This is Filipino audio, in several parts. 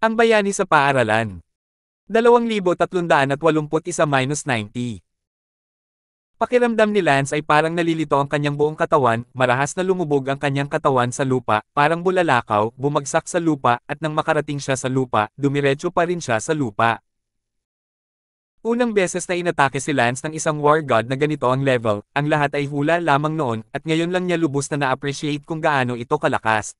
Ang bayani sa paaralan. 2,381-90. Pakiramdam ni Lance ay parang nalilito ang kanyang buong katawan, marahas na lumubog ang kanyang katawan sa lupa, parang bulalakaw, bumagsak sa lupa, at nang makarating siya sa lupa, dumiretso pa rin siya sa lupa. Unang beses na inatake si Lance ng isang war god na ganito ang level, ang lahat ay hula lamang noon, at ngayon lang niya lubos na na-appreciate kung gaano ito kalakas.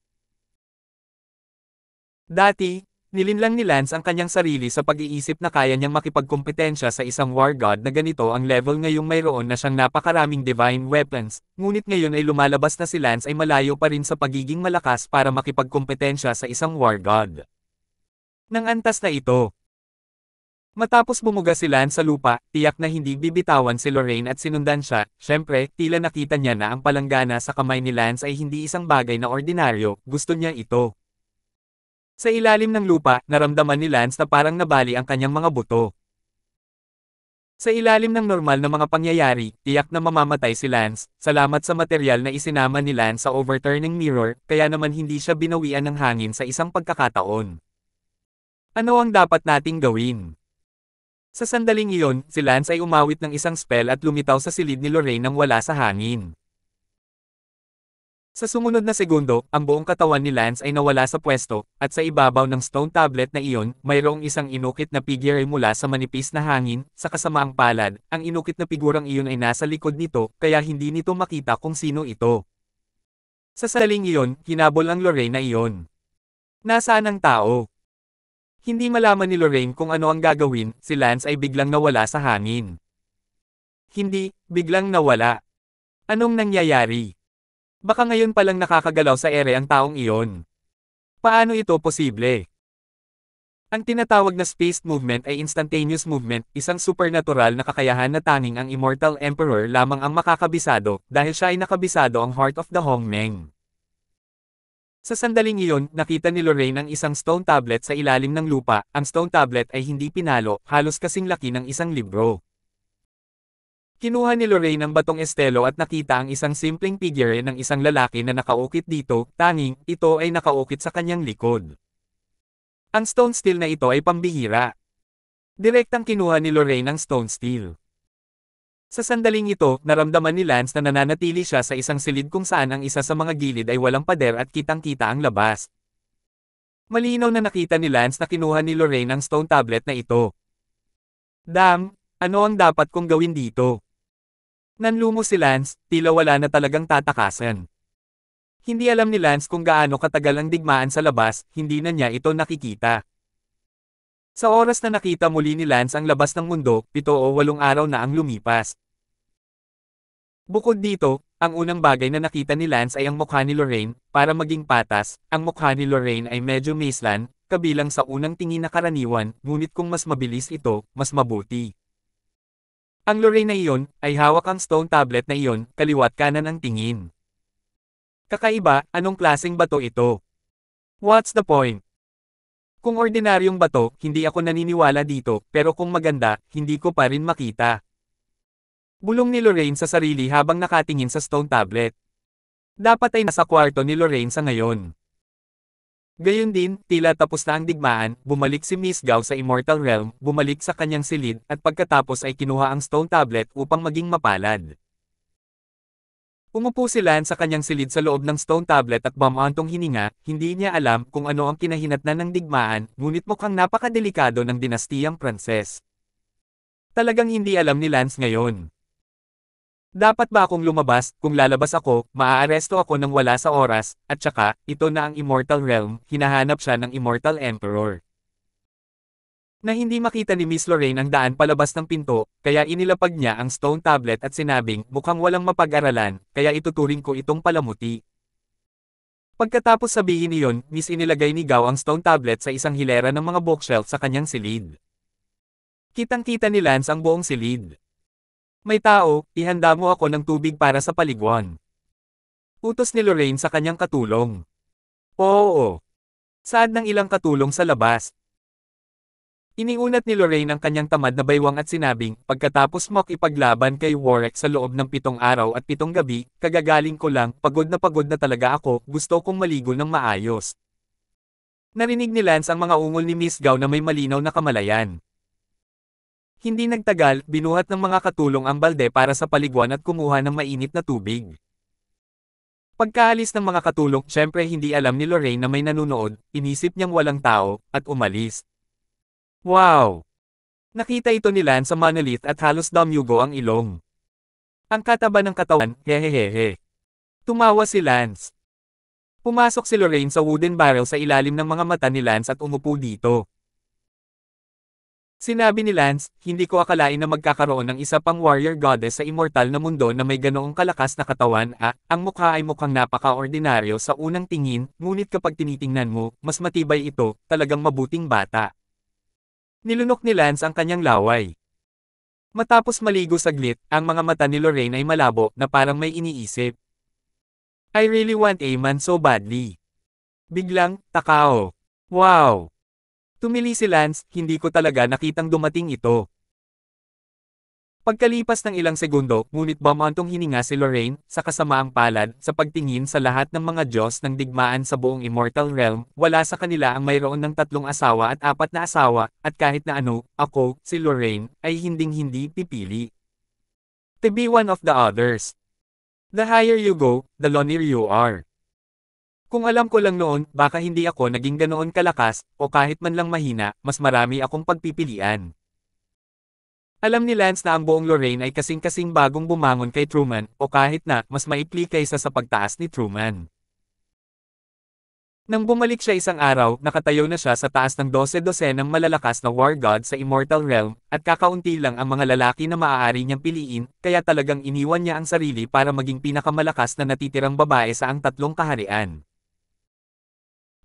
Dati, Nilinlang ni Lance ang kanyang sarili sa pag-iisip na kaya niyang makipagkompetensya sa isang war god na ganito ang level ngayong mayroon na siyang napakaraming divine weapons, ngunit ngayon ay lumalabas na si Lance ay malayo pa rin sa pagiging malakas para makipagkompetensya sa isang war god. Nang antas na ito, Matapos bumuga si Lance sa lupa, tiyak na hindi bibitawan si Lorraine at sinundan siya, syempre, tila nakita niya na ang palanggana sa kamay ni Lance ay hindi isang bagay na ordinaryo, gusto niya ito. Sa ilalim ng lupa, naramdaman ni Lance na parang nabali ang kanyang mga buto. Sa ilalim ng normal na mga pangyayari, iyak na mamamatay si Lance, salamat sa material na isinama ni Lance sa overturning mirror, kaya naman hindi siya binawian ng hangin sa isang pagkakataon. Ano ang dapat nating gawin? Sa sandaling iyon, si Lance ay umawit ng isang spell at lumitaw sa silid ni Lorraine nang wala sa hangin. Sa sumunod na segundo, ang buong katawan ni Lance ay nawala sa pwesto, at sa ibabaw ng stone tablet na iyon, mayroong isang inukit na figure mula sa manipis na hangin, sa kasamaang palad, ang inukit na figurang iyon ay nasa likod nito, kaya hindi nito makita kung sino ito. Sa saling iyon, hinabol ang Lorraine na iyon. Nasaan ang tao? Hindi malaman ni Lorraine kung ano ang gagawin, si Lance ay biglang nawala sa hangin. Hindi, biglang nawala. Anong nangyayari? Baka ngayon palang nakakagalaw sa ere ang taong iyon. Paano ito posible? Ang tinatawag na space movement ay instantaneous movement, isang supernatural na kakayahan na tanging ang Immortal Emperor lamang ang makakabisado, dahil siya ay nakabisado ang Heart of the Hongmeng. Sa sandaling iyon, nakita ni Lorraine ang isang stone tablet sa ilalim ng lupa, ang stone tablet ay hindi pinalo, halos kasing laki ng isang libro. Kinuha ni Lorraine ang batong estelo at nakita ang isang simpleng figure ng isang lalaki na nakaukit dito, tanging, ito ay nakaukit sa kanyang likod. Ang stone steel na ito ay pambihira. Direktang kinuha ni Lorraine ang stone steel. Sa sandaling ito, naramdaman ni Lance na nananatili siya sa isang silid kung saan ang isa sa mga gilid ay walang pader at kitang-kita ang labas. Malinaw na nakita ni Lance na kinuha ni Lorraine ang stone tablet na ito. Damn, ano ang dapat kong gawin dito? Nanlumo si Lance, tila wala na talagang tatakasan. Hindi alam ni Lance kung gaano katagal ang digmaan sa labas, hindi na niya ito nakikita. Sa oras na nakita muli ni Lance ang labas ng mundo, pito o walong araw na ang lumipas. Bukod dito, ang unang bagay na nakita ni Lance ay ang mukha ni Lorraine, para maging patas, ang mukha ni Lorraine ay medyo maislan, kabilang sa unang tingin na karaniwan, ngunit kung mas mabilis ito, mas mabuti. Ang lure na iyon, ay hawak ang stone tablet na iyon, kaliwat kanan ang tingin. Kakaiba, anong klasing bato ito? What's the point? Kung ordinaryong bato, hindi ako naniniwala dito, pero kung maganda, hindi ko pa rin makita. Bulong ni Lorraine sa sarili habang nakatingin sa stone tablet. Dapat ay nasa kwarto ni Lorraine sa ngayon. Gayon din, tila tapos na ang digmaan, bumalik si Miss Gao sa Immortal Realm, bumalik sa kanyang silid, at pagkatapos ay kinuha ang stone tablet upang maging mapalad. Umupo si Lan sa kanyang silid sa loob ng stone tablet at bamantong hininga, hindi niya alam kung ano ang kinahinatnan ng digmaan, ngunit mukhang napakadelikado ng dinastiyang Pranses. Talagang hindi alam ni Lance ngayon. Dapat ba akong lumabas, kung lalabas ako, maaaresto ako ng wala sa oras, at saka, ito na ang Immortal Realm, hinahanap siya ng Immortal Emperor. Na hindi makita ni Miss Lorraine ang daan palabas ng pinto, kaya inilapag niya ang stone tablet at sinabing, mukhang walang mapag-aralan, kaya ituturing ko itong palamuti. Pagkatapos sabihin niyon, Miss inilagay ni Gao ang stone tablet sa isang hilera ng mga bookshelf sa kanyang silid. Kitang-kita ni Lance ang buong silid. May tao, ihanda mo ako ng tubig para sa paliguan. Utos ni Lorraine sa kanyang katulong. Oo. Saad ng ilang katulong sa labas. Iniunat ni Lorraine ang kanyang tamad na baywang at sinabing, pagkatapos mo ipaglaban kay Warwick sa loob ng pitong araw at pitong gabi, kagagaling ko lang, pagod na pagod na talaga ako, gusto kong maligo ng maayos. Narinig ni Lance ang mga ungol ni Miss Gao na may malinaw na kamalayan. Hindi nagtagal, binuhat ng mga katulong ang balde para sa paliguan at kumuha ng mainit na tubig. Pagkaalis ng mga katulong, syempre hindi alam ni Lorraine na may nanonood, inisip niyang walang tao, at umalis. Wow! Nakita ito ni Lance sa monolith at halos damyugo ang ilong. Ang kataba ng katawan, hehehehe. Tumawa si Lance. Pumasok si Lorraine sa wooden barrel sa ilalim ng mga mata ni Lance at umupo dito. Sinabi ni Lance, hindi ko akalain na magkakaroon ng isa pang warrior goddess sa immortal na mundo na may ganoong kalakas na katawan at, ang mukha ay mukhang napaka-ordinaryo sa unang tingin, ngunit kapag tinitingnan mo, mas matibay ito, talagang mabuting bata. Nilunok ni Lance ang kanyang laway. Matapos maligo saglit, ang mga mata ni Lorraine ay malabo na parang may iniisip. I really want a man so badly. Biglang, takao. Wow! Tumili si Lance, hindi ko talaga nakitang dumating ito. Pagkalipas ng ilang segundo, ngunit bamantong hininga si Lorraine, sa kasamaang palad, sa pagtingin sa lahat ng mga Diyos ng digmaan sa buong Immortal Realm, wala sa kanila ang mayroon ng tatlong asawa at apat na asawa, at kahit na ano, ako, si Lorraine, ay hinding-hindi pipili. To be one of the others. The higher you go, the lonelier you are. Kung alam ko lang noon, baka hindi ako naging ganoon kalakas, o kahit man lang mahina, mas marami akong pagpipilian. Alam ni Lance na ang buong Lorraine ay kasing-kasing bagong bumangon kay Truman, o kahit na, mas maikli kaysa sa pagtaas ni Truman. Nang bumalik siya isang araw, nakatayo na siya sa taas ng 12 dosenang malalakas na war god sa Immortal Realm, at kakaunti lang ang mga lalaki na maaari niyang piliin, kaya talagang iniwan niya ang sarili para maging pinakamalakas na natitirang babae sa ang tatlong kaharian.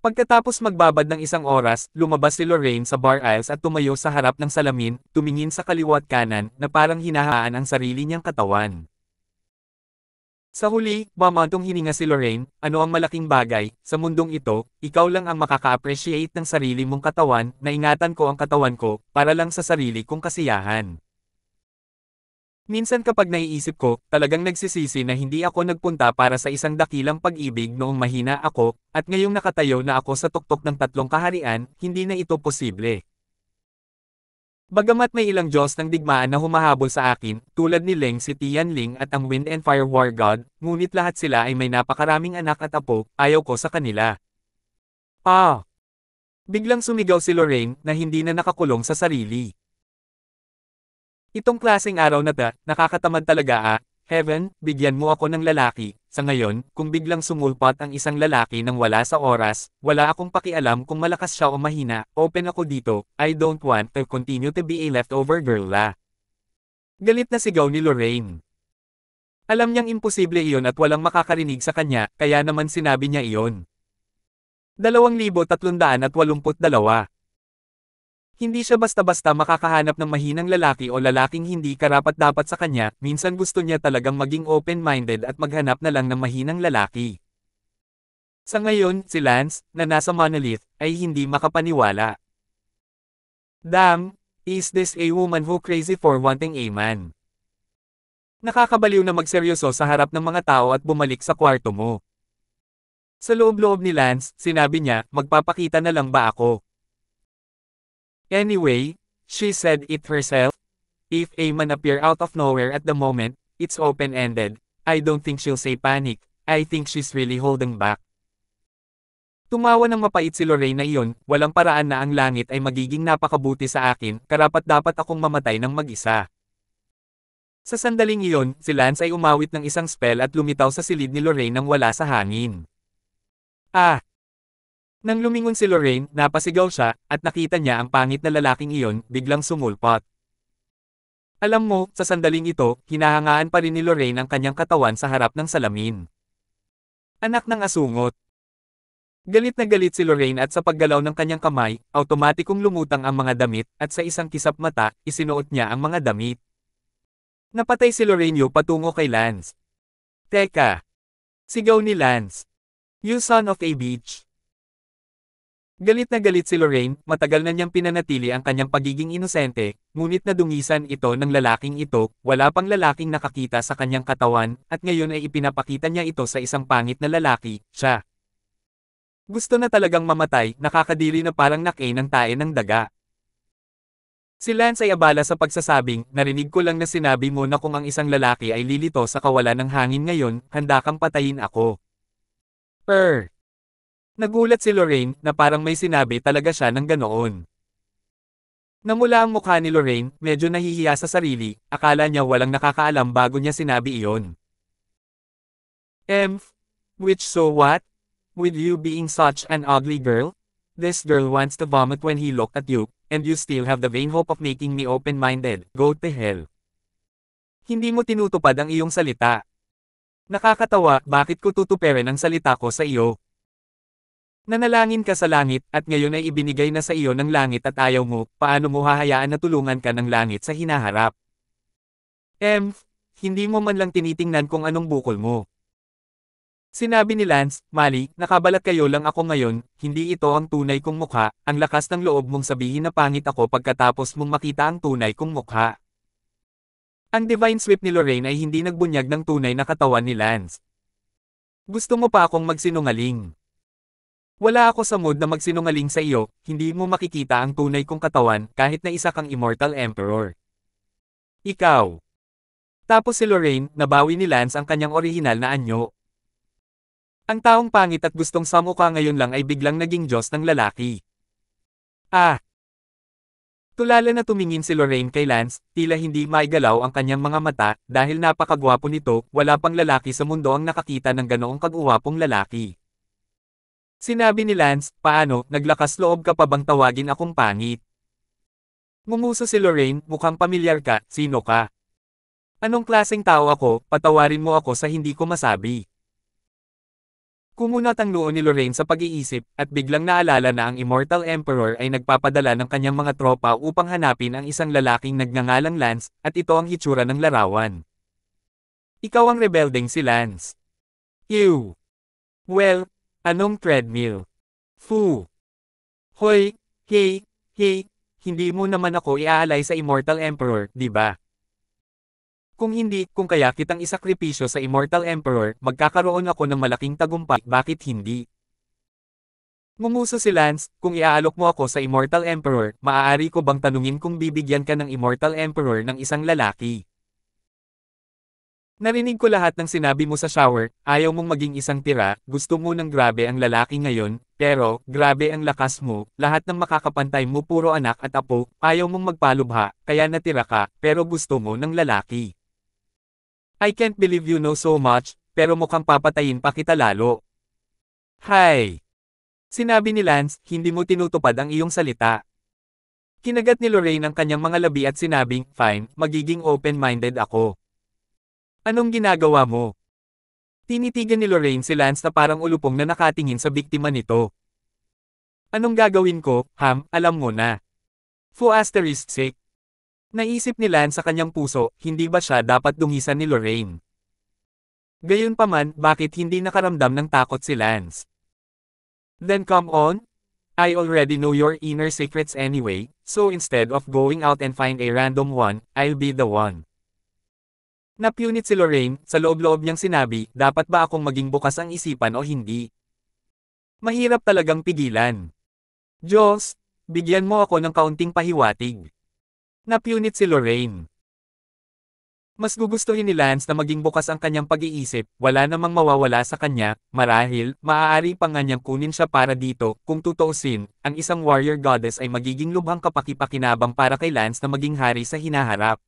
Pagkatapos magbabad ng isang oras, lumabas si Lorraine sa bar aisles at tumayo sa harap ng salamin, tumingin sa kaliwa at kanan na parang hinahaan ang sarili niyang katawan. Sa huli, mamantong hininga si Lorraine, ano ang malaking bagay, sa mundong ito, ikaw lang ang makaka-appreciate ng sarili mong katawan, ingatan ko ang katawan ko, para lang sa sarili kong kasiyahan. Minsan kapag naiisip ko, talagang nagsisisi na hindi ako nagpunta para sa isang dakilang pag-ibig noong mahina ako, at ngayong nakatayo na ako sa tuktok ng tatlong kaharian, hindi na ito posible. Bagamat may ilang Diyos ng digmaan na humahabol sa akin, tulad ni Leng si Ling at ang Wind and Fire War God, ngunit lahat sila ay may napakaraming anak at apo, ayaw ko sa kanila. Ah! Biglang sumigaw si Lorraine na hindi na nakakulong sa sarili. Itong klasing araw na ta, nakakatamad talaga ah, Heaven, bigyan mo ako ng lalaki. Sa ngayon, kung biglang sumulpot ang isang lalaki nang wala sa oras, wala akong pakialam kung malakas siya o mahina, open ako dito, I don't want to continue to be a leftover girl la. Ah. Galit na sigaw ni Lorraine. Alam niyang imposible iyon at walang makakarinig sa kanya, kaya naman sinabi niya iyon. 2,382 hindi siya basta-basta makakahanap ng mahinang lalaki o lalaking hindi karapat-dapat sa kanya, minsan gusto niya talagang maging open-minded at maghanap na lang ng mahinang lalaki. Sa ngayon, si Lance, na nasa Monolith, ay hindi makapaniwala. Damn, is this a woman who crazy for wanting a man? Nakakabaliw na magseryoso sa harap ng mga tao at bumalik sa kwarto mo. Sa loob-loob ni Lance, sinabi niya, magpapakita na lang ba ako? Anyway, she said it herself. If a man appear out of nowhere at the moment, it's open-ended. I don't think she'll say panic. I think she's really holding back. Tumawa ng mapait si Lorena iyon, walang paraan na ang langit ay magiging napakabuti sa akin, karapat dapat akong mamatay ng mag-isa. Sa sandaling iyon, si Lance ay umawit ng isang spell at lumitaw sa silid ni Lorena nang wala sa hangin. Ah, nang lumingon si Lorraine, napasigaw siya, at nakita niya ang pangit na lalaking iyon, biglang sumulpot. Alam mo, sa sandaling ito, hinahangaan pa rin ni Lorraine ang kanyang katawan sa harap ng salamin. Anak ng asungot. Galit na galit si Lorraine at sa paggalaw ng kanyang kamay, automatikong lumutang ang mga damit, at sa isang kisap mata, isinuot niya ang mga damit. Napatay si Lorenio patungo kay Lance. Teka! Sigaw ni Lance. You son of a bitch! Galit na galit si Lorraine, matagal na niyang pinanatili ang kanyang pagiging inosente, ngunit nadungisan ito ng lalaking ito, wala pang lalaking nakakita sa kanyang katawan, at ngayon ay ipinapakita niya ito sa isang pangit na lalaki, siya. Gusto na talagang mamatay, nakakadili na parang nakay ng tae ng daga. Si Lance ay abala sa pagsasabing, narinig ko lang na sinabi mo na kung ang isang lalaki ay lilito sa kawalan ng hangin ngayon, handa kang patayin ako. Err. Nagulat si Lorraine na parang may sinabi talaga siya ng ganoon. Namula ang mukha ni Lorraine, medyo nahihiya sa sarili, akala niya walang nakakaalam bago niya sinabi iyon. Emph, which so what? With you being such an ugly girl? This girl wants to vomit when he looked at you, and you still have the vain hope of making me open-minded, go to hell. Hindi mo tinutupad ang iyong salita. Nakakatawa, bakit ko tutuperin ang salita ko sa iyo? Nanalangin ka sa langit, at ngayon ay ibinigay na sa iyo ng langit at ayaw mo, paano mo hahayaan na tulungan ka ng langit sa hinaharap? M. Hindi mo man lang tinitingnan kung anong bukol mo. Sinabi ni Lance, Mali, nakabalat kayo lang ako ngayon, hindi ito ang tunay kong mukha, ang lakas ng loob mong sabihin na pangit ako pagkatapos mong makita ang tunay kong mukha. Ang divine sweep ni Lorraine ay hindi nagbunyag ng tunay na katawan ni Lance. Gusto mo pa akong magsinungaling. Wala ako sa mood na magsinungaling sa iyo, hindi mo makikita ang tunay kong katawan kahit na isa kang immortal emperor. Ikaw. Tapos si Lorraine, nabawi ni Lance ang kanyang orihinal na anyo. Ang taong pangit at gustong samuka ngayon lang ay biglang naging Diyos ng lalaki. Ah! Tulala na tumingin si Lorraine kay Lance, tila hindi maigalaw ang kanyang mga mata, dahil napakagwapo nito, wala pang lalaki sa mundo ang nakakita ng ganoong kagwapong lalaki. Sinabi ni Lance, paano, naglakas loob ka pa bang tawagin akong pangit? Ngumuso si Lorraine, mukhang pamilyar ka, sino ka? Anong klaseng tao ako, patawarin mo ako sa hindi ko masabi. Kumunat ang noon ni Lorraine sa pag-iisip, at biglang naalala na ang Immortal Emperor ay nagpapadala ng kanyang mga tropa upang hanapin ang isang lalaking nagngangalang Lance, at ito ang hitsura ng larawan. Ikaw ang rebelding si Lance. You. Well, Anong treadmill? Fu. Hoy, hey, hey, hindi mo naman ako iaalay sa Immortal Emperor, di ba? Kung hindi, kung kaya kitang isakripisyo sa Immortal Emperor, magkakaroon ako ng malaking tagumpay, bakit hindi? Mumuso si Lance, kung iaalok mo ako sa Immortal Emperor, maaari ko bang tanungin kung bibigyan ka ng Immortal Emperor ng isang lalaki? Narinig ko lahat ng sinabi mo sa shower, ayaw mong maging isang tira, gusto mo ng grabe ang lalaki ngayon, pero, grabe ang lakas mo, lahat ng makakapantay mo puro anak at apo, ayaw mong magpalubha, kaya natira ka, pero gusto mo ng lalaki. I can't believe you know so much, pero mukhang papatayin pa kita lalo. Hi! Sinabi ni Lance, hindi mo tinutupad ang iyong salita. Kinagat ni Lorraine ang kanyang mga labi at sinabing, fine, magiging open-minded ako. Anong ginagawa mo? Tinitigan ni Lorraine si Lance na parang ulupong na nakatingin sa biktima nito. Anong gagawin ko, Ham, alam mo na. Fo asterisk sake. Naisip ni Lance sa kanyang puso, hindi ba siya dapat dungisan ni Lorraine? Gayunpaman, bakit hindi nakaramdam ng takot si Lance? Then come on, I already know your inner secrets anyway, so instead of going out and find a random one, I'll be the one. Napunit si Lorraine, sa loob-loob niyang sinabi, dapat ba akong maging bukas ang isipan o hindi? Mahirap talagang pigilan. Diyos, bigyan mo ako ng kaunting pahiwatig. Napunit si Lorraine. Mas gugustuhin ni Lance na maging bukas ang kanyang pag-iisip, wala namang mawawala sa kanya, marahil, maaari pa nga kunin siya para dito, kung tutuusin, ang isang warrior goddess ay magiging lubhang kapakipakinabang para kay Lance na maging hari sa hinaharap.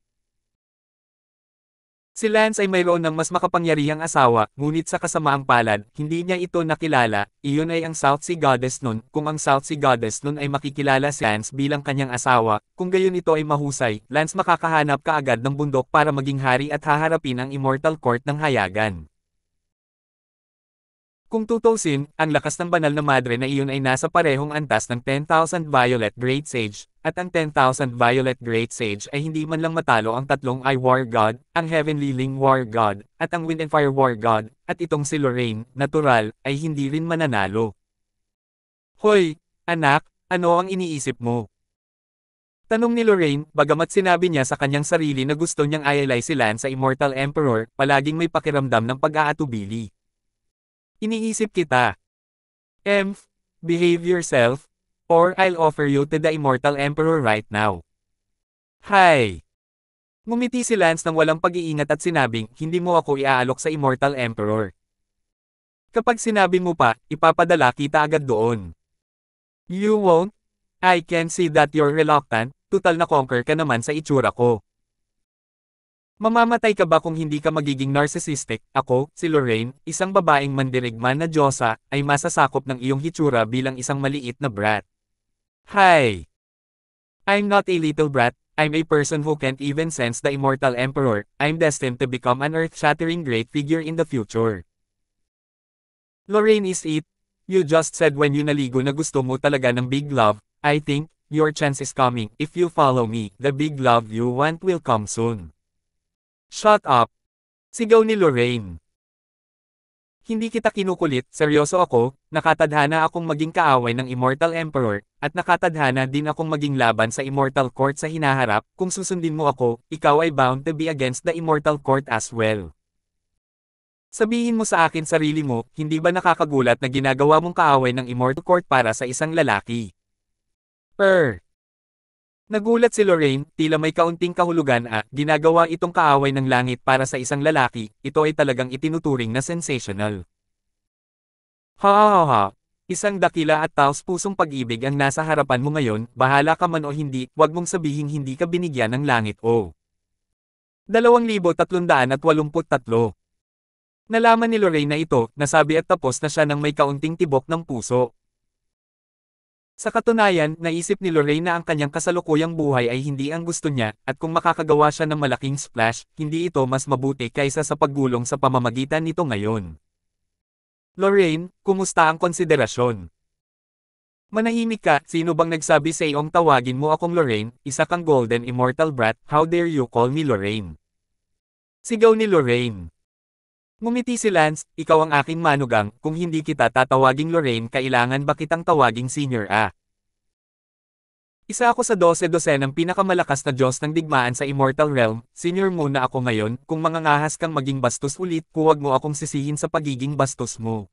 Si Lance ay mayroon ng mas makapangyarihang asawa, ngunit sa kasamaang palad, hindi niya ito nakilala, iyon ay ang South Sea Goddess nun, kung ang South Sea Goddess nun ay makikilala si Lance bilang kanyang asawa, kung gayon ito ay mahusay, Lance makakahanap kaagad ng bundok para maging hari at haharapin ang Immortal Court ng Hayagan. Kung tutusin, ang lakas ng banal na madre na iyon ay nasa parehong antas ng 10,000 Violet Great Sage, at ang 10,000 Violet Great Sage ay hindi man lang matalo ang tatlong Eye War God, ang Heavenly Ling War God, at ang Wind and Fire War God, at itong si Lorraine, natural, ay hindi rin mananalo. Hoy, anak, ano ang iniisip mo? Tanong ni Lorraine, bagamat sinabi niya sa kanyang sarili na gusto niyang ayalay si Lan sa Immortal Emperor, palaging may pakiramdam ng pag-aatubili. Iniisip kita. Emph, behave yourself, or I'll offer you to the immortal emperor right now. Hi! Ngumiti si Lance ng walang pag-iingat at sinabing, hindi mo ako iaalok sa immortal emperor. Kapag sinabi mo pa, ipapadala kita agad doon. You won't? I can see that you're reluctant, tutal na conquer ka naman sa itsura ko. Mamamatay ka ba kung hindi ka magiging narcissistic? Ako, si Lorraine, isang babaeng mandirigma na Diyosa, ay masasakop ng iyong hitsura bilang isang maliit na brat. Hi! I'm not a little brat, I'm a person who can't even sense the immortal emperor, I'm destined to become an earth-shattering great figure in the future. Lorraine is it. You just said when you naligo na gusto mo talaga ng big love, I think, your chance is coming, if you follow me, the big love you want will come soon. Shut up! Sigaw ni Lorraine. Hindi kita kinukulit, seryoso ako, nakatadhana akong maging kaaway ng Immortal Emperor, at nakatadhana din akong maging laban sa Immortal Court sa hinaharap, kung susundin mo ako, ikaw ay bound to be against the Immortal Court as well. Sabihin mo sa akin sarili mo, hindi ba nakakagulat na ginagawa mong kaaway ng Immortal Court para sa isang lalaki? Per. Nagulat si Lorraine, tila may kaunting kahulugan at ginagawa itong kaaway ng langit para sa isang lalaki, ito ay talagang itinuturing na sensational. Ha ha ha, ha. isang dakila at taos pusong pag-ibig ang nasa harapan mo ngayon, bahala ka man o hindi, wag mong sabihing hindi ka binigyan ng langit o. Oh. 2,383 Nalaman ni Lorraine na ito, nasabi at tapos na siya ng may kaunting tibok ng puso. Sa katunayan, naisip ni Lorraine na ang kanyang kasalukuyang buhay ay hindi ang gusto niya, at kung makakagawa siya ng malaking splash, hindi ito mas mabuti kaysa sa paggulong sa pamamagitan nito ngayon. Lorraine, kumusta ang konsiderasyon? Manahimik ka, sino bang nagsabi sa iyong tawagin mo akong Lorraine, isa kang golden immortal brat, how dare you call me Lorraine? Sigaw ni Lorraine. Ngumiti si Lance, ikaw ang aking manugang, kung hindi kita tatawaging Lorraine kailangan ba kitang tawaging senior A? Ah? Isa ako sa 12 dosen ng pinakamalakas na Diyos ng digmaan sa Immortal Realm, senior muna ako ngayon, kung mangangahas kang maging bastos ulit, huwag mo akong sisihin sa pagiging bastos mo.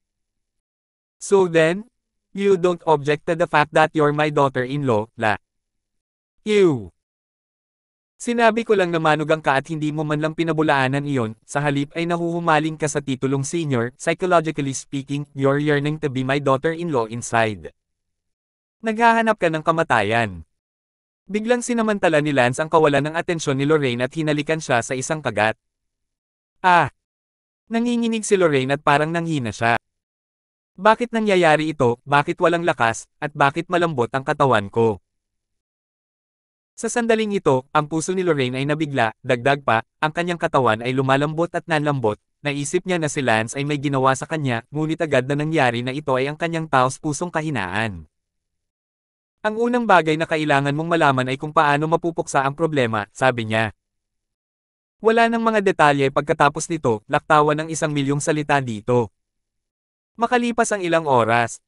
So then, you don't object to the fact that you're my daughter-in-law, la. You. Sinabi ko lang na manugang ka at hindi mo man lang pinabulaanan iyon, sa halip ay nahuhumaling ka sa titulong senior, psychologically speaking, you're yearning to be my daughter-in-law inside. Naghahanap ka ng kamatayan. Biglang sinamantala ni Lance ang kawalan ng atensyon ni Lorraine at hinalikan siya sa isang kagat. Ah! Nanginginig si Lorraine at parang nanghina siya. Bakit nangyayari ito, bakit walang lakas, at bakit malambot ang katawan ko? Sa sandaling ito, ang puso ni Lorraine ay nabigla, dagdag pa, ang kanyang katawan ay lumalambot at nanlambot, naisip niya na si Lance ay may ginawa sa kanya, ngunit agad na nangyari na ito ay ang kanyang taos pusong kahinaan. Ang unang bagay na kailangan mong malaman ay kung paano mapupuksa ang problema, sabi niya. Wala ng mga detalye pagkatapos nito, laktawan ng isang milyong salita dito. Makalipas ang ilang oras,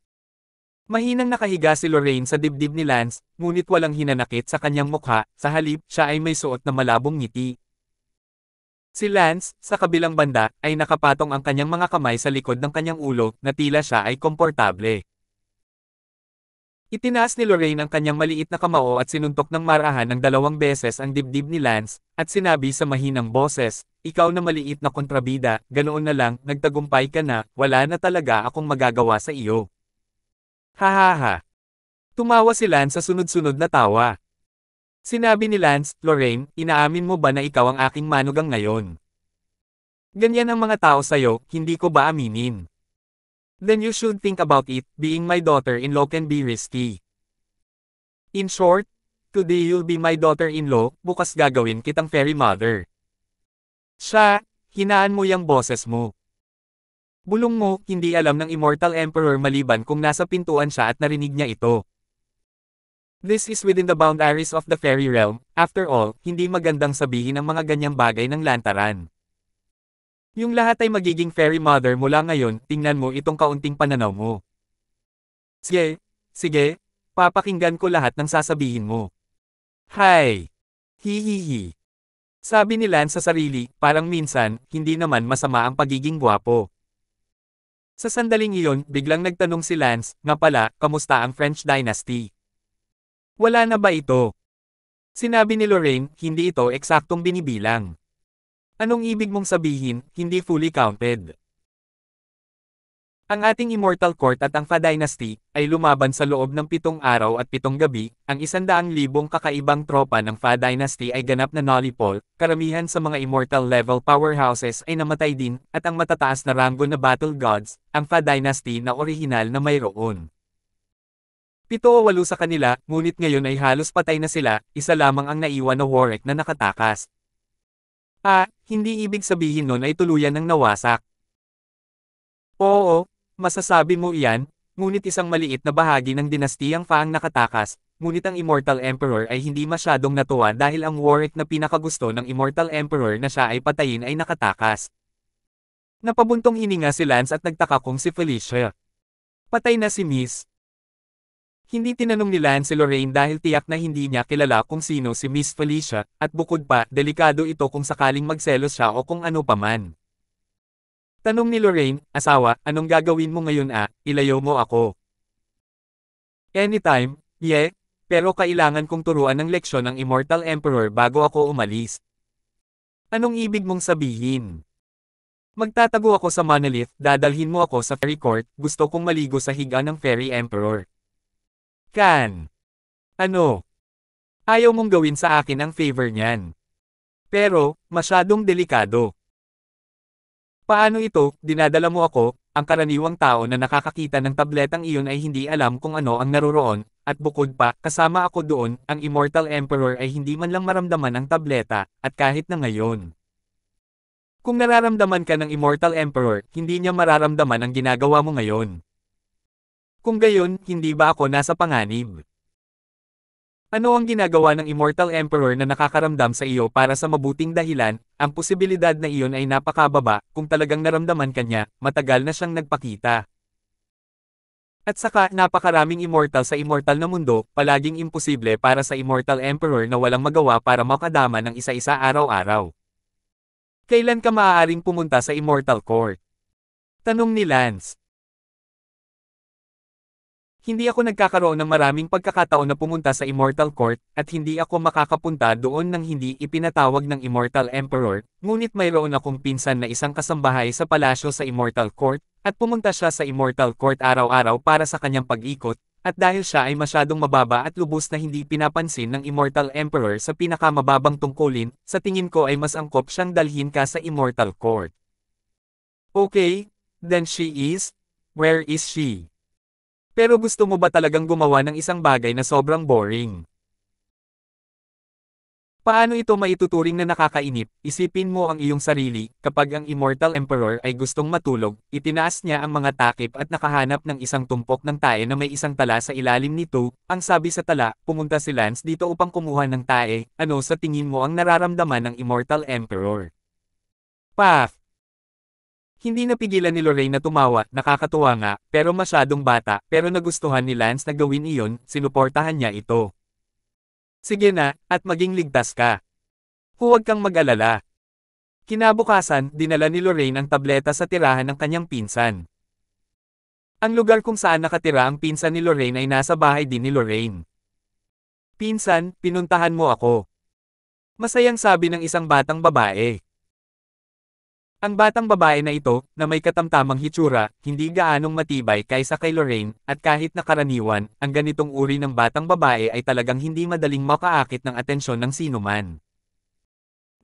Mahinang nakahiga si Lorraine sa dibdib ni Lance, ngunit walang hinanakit sa kanyang mukha, sa halip, siya ay may suot na malabong ngiti. Si Lance, sa kabilang banda, ay nakapatong ang kanyang mga kamay sa likod ng kanyang ulo, na tila siya ay komportable. Itinaas ni Lorraine ang kanyang maliit na kamao at sinuntok ng marahan ng dalawang beses ang dibdib ni Lance, at sinabi sa mahinang boses, Ikaw na maliit na kontrabida, ganoon na lang, nagtagumpay ka na, wala na talaga akong magagawa sa iyo. Ha ha ha. Tumawa si Lance sa sunod-sunod na tawa. Sinabi ni Lance, Lorraine, inaamin mo ba na ikaw ang aking manugang ngayon? Ganyan ang mga tao sa'yo, hindi ko ba aminin? Then you should think about it, being my daughter-in-law can be risky. In short, today you'll be my daughter-in-law, bukas gagawin kitang fairy mother. Siya, hinaan mo yung boses mo. Bulong mo, hindi alam ng Immortal Emperor maliban kung nasa pintuan siya at narinig niya ito. This is within the boundaries of the fairy realm, after all, hindi magandang sabihin ang mga ganyang bagay ng lantaran. Yung lahat ay magiging fairy mother mula ngayon, tingnan mo itong kaunting pananaw mo. Sige, sige, papakinggan ko lahat ng sasabihin mo. Hi! Hihihi! Sabi ni Lan sa sarili, parang minsan, hindi naman masama ang pagiging guwapo. Sa sandaling iyon, biglang nagtanong si Lance, nga pala, kamusta ang French dynasty? Wala na ba ito? Sinabi ni Lorraine, hindi ito eksaktong binibilang. Anong ibig mong sabihin, hindi fully counted? Ang ating Immortal Court at ang Fa Dynasty ay lumaban sa loob ng pitong araw at pitong gabi. Ang isandaang libong kakaibang tropa ng Fa Dynasty ay ganap na Nolipol, karamihan sa mga Immortal level powerhouses ay namatay din, at ang matataas na ranggo na Battle Gods, ang Fa Dynasty na orihinal na mayroon. Pito o walo sa kanila, ngunit ngayon ay halos patay na sila, isa lamang ang naiwan na Warwick na nakatakas. Ah, hindi ibig sabihin nun ay tuluyan ng nawasak. Oo, Masasabi mo iyan, ngunit isang maliit na bahagi ng dinastiyang Fang nakatakas, ngunit ang Immortal Emperor ay hindi masyadong natuwa dahil ang Warwick na pinakagusto ng Immortal Emperor na siya ay patayin ay nakatakas. Napabuntong hininga si Lance at nagtaka kung si Felicia. Patay na si Miss. Hindi tinanong ni Lance si Lorraine dahil tiyak na hindi niya kilala kung sino si Miss Felicia, at bukod pa, delikado ito kung sakaling magselos siya o kung ano paman. Tanong ni Lorraine, asawa, anong gagawin mo ngayon ah, ilayo mo ako. Anytime, ye, pero kailangan kong turuan ng leksyon ng Immortal Emperor bago ako umalis. Anong ibig mong sabihin? Magtatago ako sa monolith, dadalhin mo ako sa fairy court, gusto kong maligo sa higa ng fairy emperor. Kan! Ano? Ayaw mong gawin sa akin ang favor niyan. Pero, masyadong delikado. Paano ito, dinadala mo ako, ang karaniwang tao na nakakakita ng tabletang iyon ay hindi alam kung ano ang naroroon, at bukod pa, kasama ako doon, ang Immortal Emperor ay hindi man lang maramdaman ang tableta, at kahit na ngayon. Kung nararamdaman ka ng Immortal Emperor, hindi niya mararamdaman ang ginagawa mo ngayon. Kung gayon, hindi ba ako nasa panganib? Ano ang ginagawa ng Immortal Emperor na nakakaramdam sa iyo para sa mabuting dahilan, ang posibilidad na iyon ay napakababa, kung talagang naramdaman kanya, matagal na siyang nagpakita. At saka, napakaraming immortal sa immortal na mundo, palaging imposible para sa Immortal Emperor na walang magawa para makadama ng isa-isa araw-araw. Kailan ka maaaring pumunta sa Immortal Court? Tanong ni Lance. Hindi ako nagkakaroon ng maraming pagkakataon na pumunta sa Immortal Court, at hindi ako makakapunta doon nang hindi ipinatawag ng Immortal Emperor, ngunit mayroon akong pinsan na isang kasambahay sa palasyo sa Immortal Court, at pumunta siya sa Immortal Court araw-araw para sa kanyang pag-ikot, at dahil siya ay masyadong mababa at lubos na hindi pinapansin ng Immortal Emperor sa pinakamababang tungkulin, sa tingin ko ay mas angkop siyang dalhin ka sa Immortal Court. Okay, then she is, where is she? Pero gusto mo ba talagang gumawa ng isang bagay na sobrang boring? Paano ito maituturing na nakakainip? Isipin mo ang iyong sarili, kapag ang Immortal Emperor ay gustong matulog, itinaas niya ang mga takip at nakahanap ng isang tumpok ng tae na may isang tala sa ilalim nito. Ang sabi sa tala, pumunta si Lance dito upang kumuha ng tae. Ano sa tingin mo ang nararamdaman ng Immortal Emperor? Paf! Hindi napigilan ni Lorraine na tumawa, nakakatuwa nga, pero masyadong bata, pero nagustuhan ni Lance na gawin iyon, sinuportahan niya ito. Sige na, at maging ligtas ka. Huwag kang mag-alala. Kinabukasan, dinala ni Lorraine ang tableta sa tirahan ng kanyang pinsan. Ang lugar kung saan nakatira ang pinsan ni Lorraine ay nasa bahay din ni Lorraine. Pinsan, pinuntahan mo ako. Masayang sabi ng isang batang babae. Ang batang babae na ito, na may katamtamang hitsura, hindi gaanong matibay kaysa kay Lorraine, at kahit nakaraniwan, ang ganitong uri ng batang babae ay talagang hindi madaling makaakit ng atensyon ng sinuman.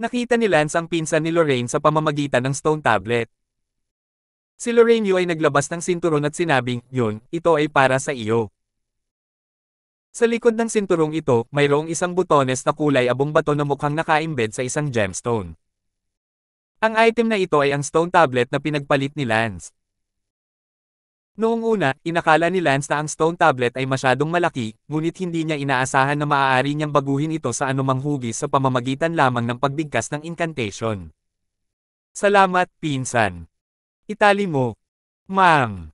Nakita ni Lance ang pinsan ni Lorraine sa pamamagitan ng stone tablet. Si Lorraine Yu ay naglabas ng sinturon at sinabing, yun, ito ay para sa iyo. Sa likod ng sinturong ito, mayroong isang butones na kulay abong bato na mukhang naka-embed sa isang gemstone. Ang item na ito ay ang stone tablet na pinagpalit ni Lance. Noong una, inakala ni Lance na ang stone tablet ay masyadong malaki, ngunit hindi niya inaasahan na maaari niyang baguhin ito sa anumang hugis sa pamamagitan lamang ng pagbigkas ng incantation. Salamat, pinsan. Itali mo. Ma'am.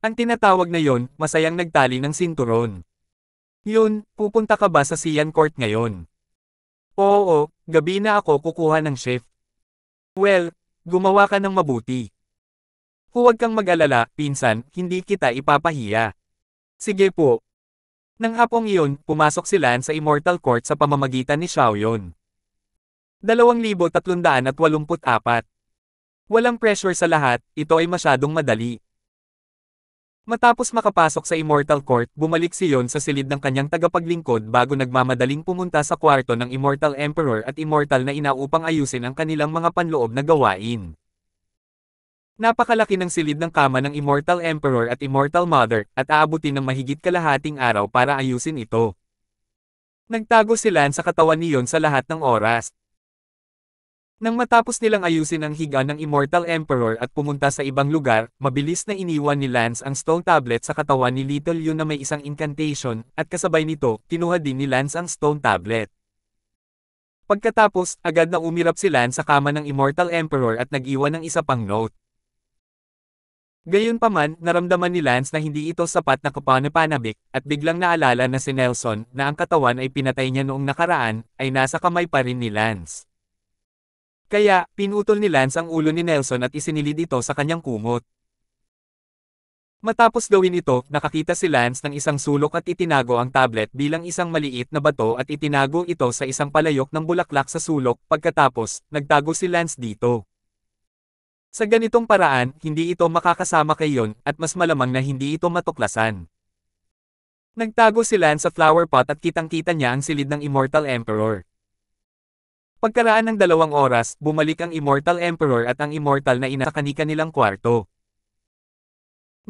Ang tinatawag na yon, masayang nagtali ng sinturon. Yun, pupunta ka ba sa Sian Court ngayon? Oo, gabi na ako kukuha ng shift. Well, gumawa ka ng mabuti. Huwag kang mag-alala, pinsan, hindi kita ipapahiya. Sige po. Nang hapong iyon, pumasok si Lan sa Immortal Court sa pamamagitan ni Xiaoyun. 2,384. Walang pressure sa lahat, ito ay masyadong madali. Matapos makapasok sa Immortal Court, bumalik si Yon sa silid ng kanyang tagapaglingkod bago nagmamadaling pumunta sa kwarto ng Immortal Emperor at Immortal na ina upang ayusin ang kanilang mga panloob na gawain. Napakalaki ng silid ng kama ng Immortal Emperor at Immortal Mother, at aabutin ng mahigit kalahating araw para ayusin ito. Nagtago si sa katawan ni Yon sa lahat ng oras, nang matapos nilang ayusin ang higa ng Immortal Emperor at pumunta sa ibang lugar, mabilis na iniwan ni Lance ang stone tablet sa katawan ni Little Yun na may isang incantation, at kasabay nito, kinuha din ni Lance ang stone tablet. Pagkatapos, agad na umirap si Lance sa kama ng Immortal Emperor at nag-iwan ng isa pang note. Gayunpaman, naramdaman ni Lance na hindi ito sapat na kapanapanabik, at biglang naalala na si Nelson, na ang katawan ay pinatay niya noong nakaraan, ay nasa kamay pa rin ni Lance. Kaya, pinutol ni Lance ang ulo ni Nelson at isinilid ito sa kanyang kumot. Matapos gawin ito, nakakita si Lance ng isang sulok at itinago ang tablet bilang isang maliit na bato at itinago ito sa isang palayok ng bulaklak sa sulok, pagkatapos, nagtago si Lance dito. Sa ganitong paraan, hindi ito makakasama kay Yon, at mas malamang na hindi ito matuklasan. Nagtago si Lance sa flower pot at kitang-kita niya ang silid ng Immortal Emperor. Pagkaraan ng dalawang oras, bumalik ang Immortal Emperor at ang Immortal na ina sa kanilang kwarto.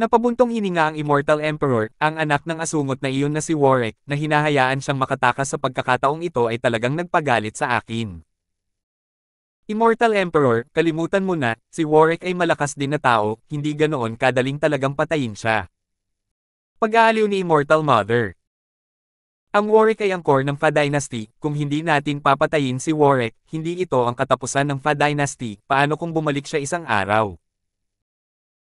Napabuntong hininga ang Immortal Emperor, ang anak ng asungot na iyon na si Warwick, na hinahayaan siyang makatakas sa pagkakataong ito ay talagang nagpagalit sa akin. Immortal Emperor, kalimutan mo na, si Warwick ay malakas din na tao, hindi ganoon kadaling talagang patayin siya. Pag-aaliw ni Immortal Mother ang Warwick ay ang core ng Fa Dynasty, kung hindi natin papatayin si Warwick, hindi ito ang katapusan ng Fa Dynasty, paano kung bumalik siya isang araw?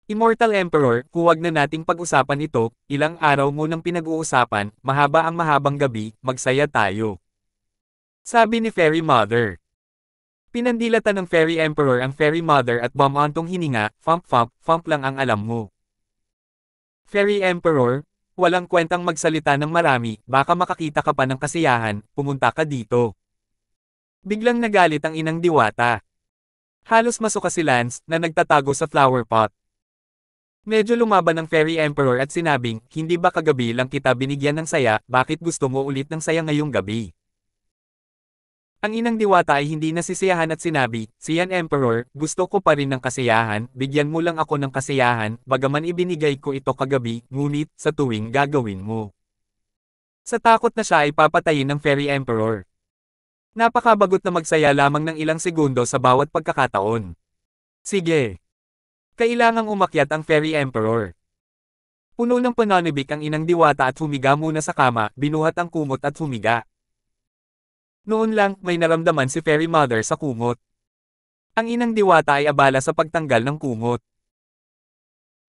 Immortal Emperor, huwag na nating pag-usapan ito, ilang araw mo nang pinag-uusapan, mahaba ang mahabang gabi, magsaya tayo. Sabi ni Fairy Mother. Pinandilatan ng Fairy Emperor ang Fairy Mother at bamantong hininga, fump fump, fump lang ang alam mo. Fairy Emperor, Walang kwentang magsalita ng marami, baka makakita ka pa ng kasiyahan, pumunta ka dito. Biglang nagalit ang inang diwata. Halos masuka si Lance, na nagtatago sa flower pot. Medyo lumaban ang Fairy Emperor at sinabing, hindi ba kagabi lang kita binigyan ng saya, bakit gusto mo ulit ng saya ngayong gabi? Ang inang diwata ay hindi nasisiyahan at sinabi, Siyan Emperor, gusto ko pa rin ng kasiyahan, bigyan mo lang ako ng kasiyahan, bagaman ibinigay ko ito kagabi, ngunit, sa tuwing gagawin mo. Sa takot na siya ay papatayin ng Fairy Emperor. Napakabagot na magsaya lamang ng ilang segundo sa bawat pagkakataon. Sige. Kailangang umakyat ang Fairy Emperor. Puno ng pananibik ang inang diwata at humiga muna sa kama, binuhat ang kumot at humiga. Noon lang, may naramdaman si Fairy Mother sa kumot. Ang inang diwata ay abala sa pagtanggal ng kumot.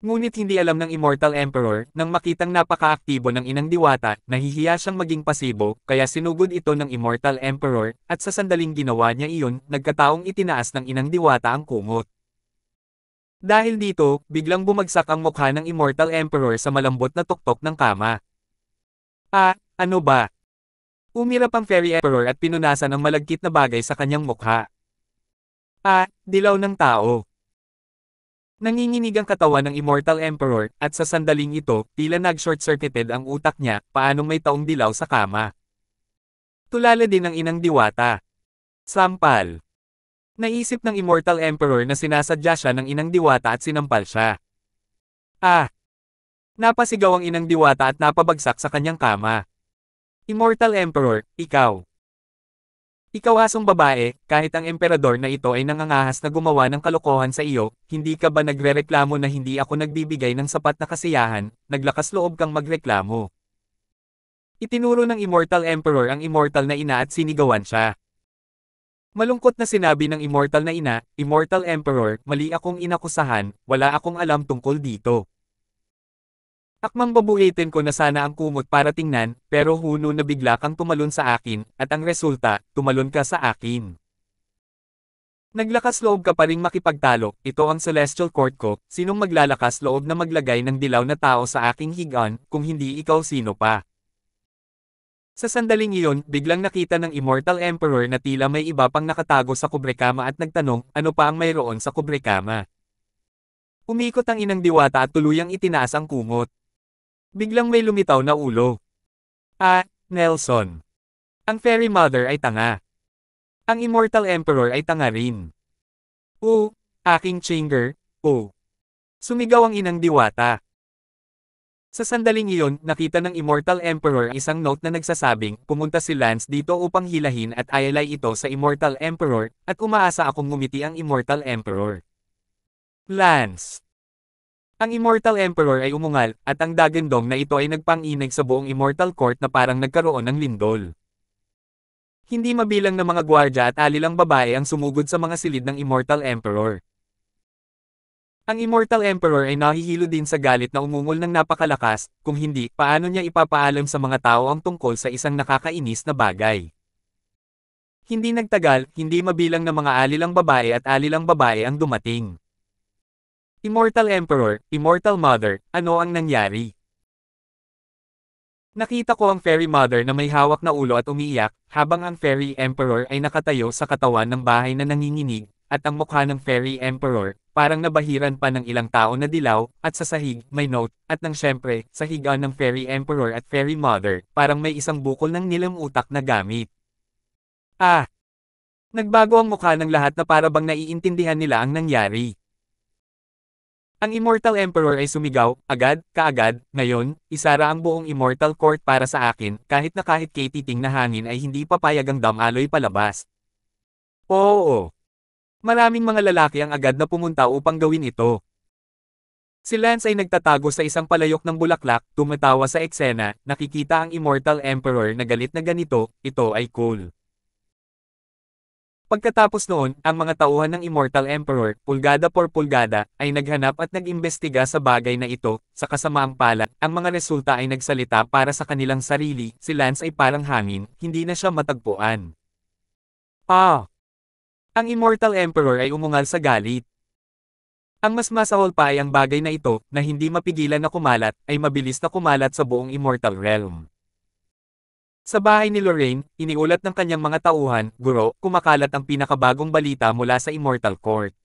Ngunit hindi alam ng Immortal Emperor, nang makitang napakaaktibo ng inang diwata, nahihiya siyang maging pasibo, kaya sinugod ito ng Immortal Emperor, at sa sandaling ginawa niya iyon, nagkataong itinaas ng inang diwata ang kumot. Dahil dito, biglang bumagsak ang mukha ng Immortal Emperor sa malambot na tuktok ng kama. Ah, ano ba? Umirap ang Fairy Emperor at pinunasan ang malagkit na bagay sa kanyang mukha. Ah, dilaw ng tao. Nanginginig ang katawan ng Immortal Emperor, at sa sandaling ito, tila nag-short-circuited ang utak niya, paanong may taong dilaw sa kama. Tulala din ang inang diwata. Sampal. Naisip ng Immortal Emperor na sinasadya siya ng inang diwata at sinampal siya. Ah! Napasigaw ang inang diwata at napabagsak sa kanyang kama. Immortal Emperor, ikaw. Ikaw asong babae, kahit ang emperador na ito ay nangangahas na gumawa ng kalokohan sa iyo, hindi ka ba nagrereklamo na hindi ako nagbibigay ng sapat na kasiyahan, naglakas loob kang magreklamo. Itinuro ng Immortal Emperor ang immortal na ina at sinigawan siya. Malungkot na sinabi ng immortal na ina, Immortal Emperor, mali akong inakusahan, wala akong alam tungkol dito. Akmang babuhitin ko na sana ang kumot para tingnan, pero huno na bigla kang tumalon sa akin, at ang resulta, tumalon ka sa akin. Naglakas loob ka pa rin makipagtalo, ito ang celestial court ko, sinong maglalakas loob na maglagay ng dilaw na tao sa aking higaan, kung hindi ikaw sino pa. Sa sandaling iyon, biglang nakita ng Immortal Emperor na tila may iba pang nakatago sa kubrekama at nagtanong, ano pa ang mayroon sa kubrekama? Umikot ang inang diwata at tuluyang itinaas ang kumot. Biglang may lumitaw na ulo. Ah, Nelson. Ang Fairy Mother ay tanga. Ang Immortal Emperor ay tanga rin. Oo, aking Chinger, oo. Sumigaw ang inang diwata. Sa sandaling iyon, nakita ng Immortal Emperor isang note na nagsasabing, pumunta si Lance dito upang hilahin at ayalay ito sa Immortal Emperor, at umaasa akong ngumiti ang Immortal Emperor. Lance ang Immortal Emperor ay umungal, at ang Dagendong na ito ay nagpanginig sa buong Immortal Court na parang nagkaroon ng lindol. Hindi mabilang na mga gwardya at alilang babae ang sumugod sa mga silid ng Immortal Emperor. Ang Immortal Emperor ay nahihilo din sa galit na umungol ng napakalakas, kung hindi, paano niya ipapaalam sa mga tao ang tungkol sa isang nakakainis na bagay. Hindi nagtagal, hindi mabilang na mga alilang babae at alilang babae ang dumating. Immortal Emperor, Immortal Mother, ano ang nangyari? Nakita ko ang Fairy Mother na may hawak na ulo at umiiyak, habang ang Fairy Emperor ay nakatayo sa katawan ng bahay na nanginginig, at ang mukha ng Fairy Emperor, parang nabahiran pa ng ilang tao na dilaw, at sa sahig, may note, at nang syempre, sa higaan ng Fairy Emperor at Fairy Mother, parang may isang bukol ng nilamutak na gamit. Ah! Nagbago ang mukha ng lahat na parabang naiintindihan nila ang nangyari. Ang Immortal Emperor ay sumigaw, agad, kaagad, ngayon, isara ang buong Immortal Court para sa akin, kahit na kahit kay Ting na hangin ay hindi papayag ang damaloy palabas. Oo. Maraming mga lalaki ang agad na pumunta upang gawin ito. Si Lance ay nagtatago sa isang palayok ng bulaklak, tumatawa sa eksena, nakikita ang Immortal Emperor na galit na ganito, ito ay cool. Pagkatapos noon, ang mga tauhan ng Immortal Emperor, pulgada por pulgada, ay naghanap at nagimbestiga sa bagay na ito, sa kasamaang pala, ang mga resulta ay nagsalita para sa kanilang sarili, si Lance ay parang hangin, hindi na siya matagpuan. Ah! Ang Immortal Emperor ay umungal sa galit. Ang mas masahol pa ay ang bagay na ito, na hindi mapigilan na kumalat, ay mabilis na kumalat sa buong Immortal Realm. Sa bahay ni Lorraine, iniulat ng kanyang mga tauhan, guro, kumakalat ang pinakabagong balita mula sa Immortal Court.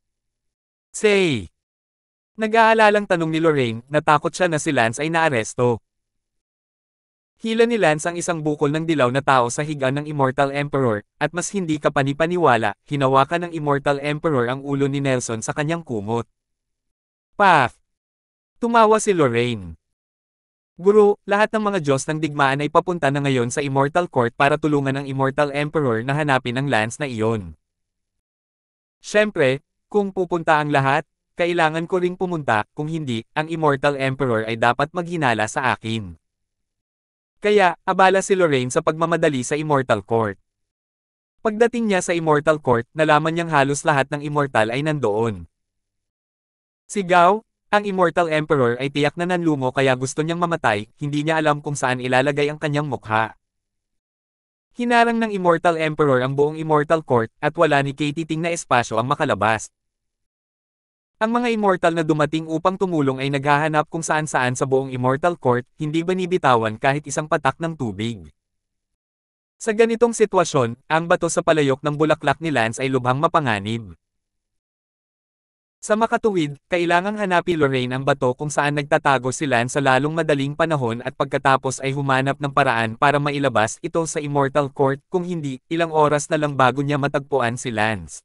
Say! Nag-aalalang tanong ni Lorraine, natakot siya na si Lance ay naaresto. Hila ni Lance ang isang bukol ng dilaw na tao sa higaan ng Immortal Emperor, at mas hindi kapanipaniwala, hinawakan ng Immortal Emperor ang ulo ni Nelson sa kanyang kumot. Path! Tumawa si Lorraine. Guru, lahat ng mga Diyos ng digmaan ay papunta na ngayon sa Immortal Court para tulungan ang Immortal Emperor na hanapin ang lance na iyon. Siyempre, kung pupunta ang lahat, kailangan ko ring pumunta, kung hindi, ang Immortal Emperor ay dapat maghinala sa akin. Kaya, abala si Lorraine sa pagmamadali sa Immortal Court. Pagdating niya sa Immortal Court, nalaman niyang halos lahat ng Immortal ay nandoon. Sigaw, ang Immortal Emperor ay tiyak na nanlumo kaya gusto niyang mamatay, hindi niya alam kung saan ilalagay ang kanyang mukha. Hinarang ng Immortal Emperor ang buong Immortal Court at wala ni Katie na espasyo ang makalabas. Ang mga Immortal na dumating upang tumulong ay naghahanap kung saan-saan sa buong Immortal Court, hindi ba nibitawan kahit isang patak ng tubig. Sa ganitong sitwasyon, ang bato sa palayok ng bulaklak ni Lance ay lubhang mapanganib. Sa makatuwid, kailangang hanapi Lorraine ang bato kung saan nagtatago si Lan sa lalong madaling panahon at pagkatapos ay humanap ng paraan para mailabas ito sa Immortal Court kung hindi, ilang oras na lang bago niya matagpuan si Lance.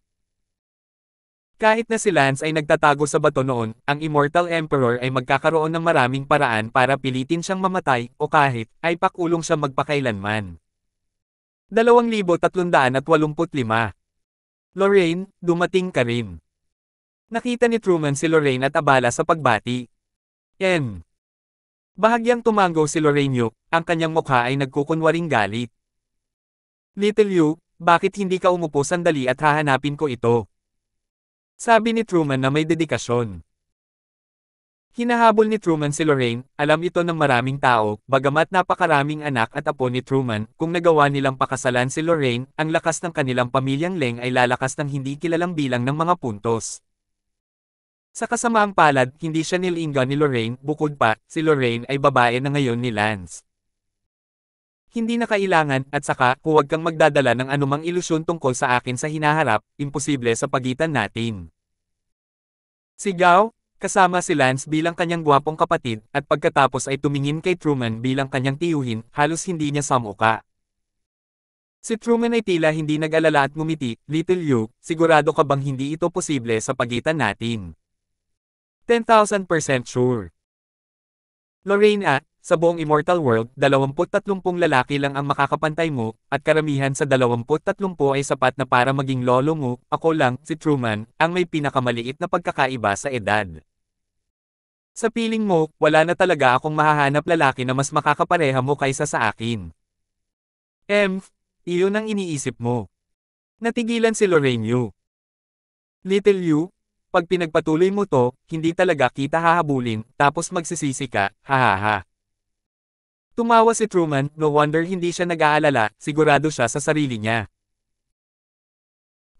Kahit na si Lance ay nagtatago sa bato noon, ang Immortal Emperor ay magkakaroon ng maraming paraan para pilitin siyang mamatay o kahit ay pakulong siya magpakailanman. 2,385 Lorraine, dumating ka rin. Nakita ni Truman si Lorraine at abala sa pagbati. N. Bahagyang tumango si Lorraine Yu, ang kanyang mukha ay nagkukunwaring galit. Little Yu, bakit hindi ka umupo sandali at hahanapin ko ito? Sabi ni Truman na may dedikasyon. Hinahabol ni Truman si Lorraine, alam ito ng maraming tao, bagamat napakaraming anak at apo ni Truman, kung nagawa nilang pakasalan si Lorraine, ang lakas ng kanilang pamilyang Leng ay lalakas ng hindi kilalang bilang ng mga puntos. Sa kasamaang palad, hindi siya nilingga ni Lorraine, bukod pa, si Lorraine ay babae na ngayon ni Lance. Hindi na kailangan, at saka, huwag kang magdadala ng anumang ilusyon tungkol sa akin sa hinaharap, imposible sa pagitan natin. Sigaw, kasama si Lance bilang kanyang gwapong kapatid, at pagkatapos ay tumingin kay Truman bilang kanyang tiyuhin, halos hindi niya samuka. Si Truman ay tila hindi nag-alala at ngumiti, Little Luke, sigurado ka bang hindi ito posible sa pagitan natin? 10,000% sure. Lorraine at, sa buong Immortal World, 23 lalaki lang ang makakapantay mo, at karamihan sa 23 ay sapat na para maging lolo mo, ako lang, si Truman, ang may pinakamaliit na pagkakaiba sa edad. Sa piling mo, wala na talaga akong mahahanap lalaki na mas makakapareha mo kaysa sa akin. M, iyon ang iniisip mo. Natigilan si Lorraine Yu. Little Yu, pag pinagpatuloy mo to, hindi talaga kita hahabulin, tapos magsisisi ka, hahaha. Tumawa si Truman, no wonder hindi siya nag-aalala, sigurado siya sa sarili niya.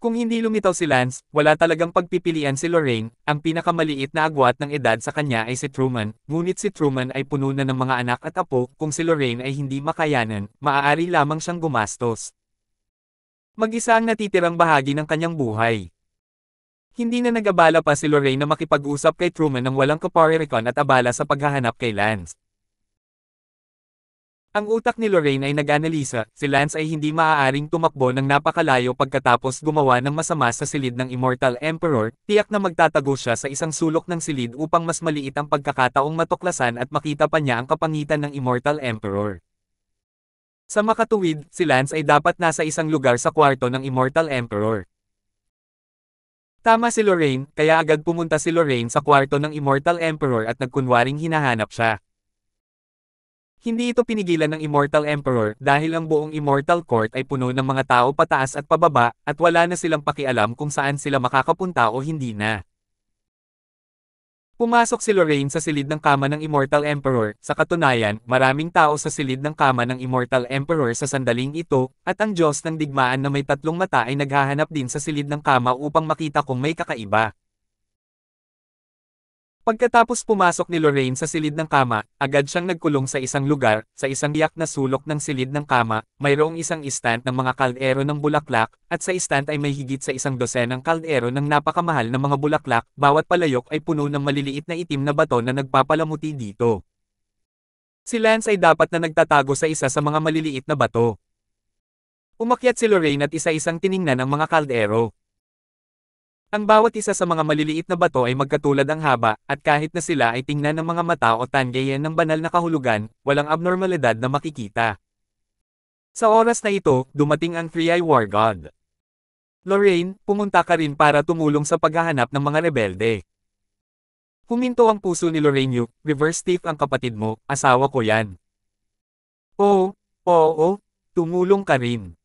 Kung hindi lumitaw si Lance, wala talagang pagpipilian si Lorraine, ang pinakamaliit na agwat ng edad sa kanya ay si Truman, ngunit si Truman ay puno na ng mga anak at apo, kung si Lorraine ay hindi makayanan, maaari lamang siyang gumastos. Mag-isa ang natitirang bahagi ng kanyang buhay. Hindi na nagabala pa si Lorraine na makipag-usap kay Truman ng walang kaparirikon at abala sa paghahanap kay Lance. Ang utak ni Lorraine ay nag-analisa, si Lance ay hindi maaaring tumakbo ng napakalayo pagkatapos gumawa ng masama sa silid ng Immortal Emperor, tiyak na magtatago siya sa isang sulok ng silid upang mas maliit ang pagkakataong matuklasan at makita pa niya ang kapangitan ng Immortal Emperor. Sa makatuwid, si Lance ay dapat nasa isang lugar sa kwarto ng Immortal Emperor. Tama si Lorraine, kaya agad pumunta si Lorraine sa kwarto ng Immortal Emperor at nagkunwaring hinahanap siya. Hindi ito pinigilan ng Immortal Emperor dahil ang buong Immortal Court ay puno ng mga tao pataas at pababa at wala na silang pakialam kung saan sila makakapunta o hindi na. Pumasok si Lorraine sa silid ng kama ng Immortal Emperor, sa katunayan, maraming tao sa silid ng kama ng Immortal Emperor sa sandaling ito, at ang Diyos ng digmaan na may tatlong mata ay naghahanap din sa silid ng kama upang makita kung may kakaiba. Pagkatapos pumasok ni Lorraine sa silid ng kama, agad siyang nagkulong sa isang lugar, sa isang yak na sulok ng silid ng kama, mayroong isang istant ng mga kaldero ng bulaklak, at sa istant ay may higit sa isang dosenang kaldero ng napakamahal na mga bulaklak, bawat palayok ay puno ng maliliit na itim na bato na nagpapalamuti dito. Si Lance ay dapat na nagtatago sa isa sa mga maliliit na bato. Umakyat si Lorraine at isa-isang tiningnan ang mga kaldero. Ang bawat isa sa mga maliliit na bato ay magkatulad ang haba, at kahit na sila ay tingnan ng mga mata o tangayan ng banal na kahulugan, walang abnormalidad na makikita. Sa oras na ito, dumating ang Three-Eye War God. Lorraine, pumunta ka rin para tumulong sa paghahanap ng mga rebelde. Huminto ang puso ni Lorraine Yu, reverse thief ang kapatid mo, asawa ko yan. Oo, oo, tumulong ka rin.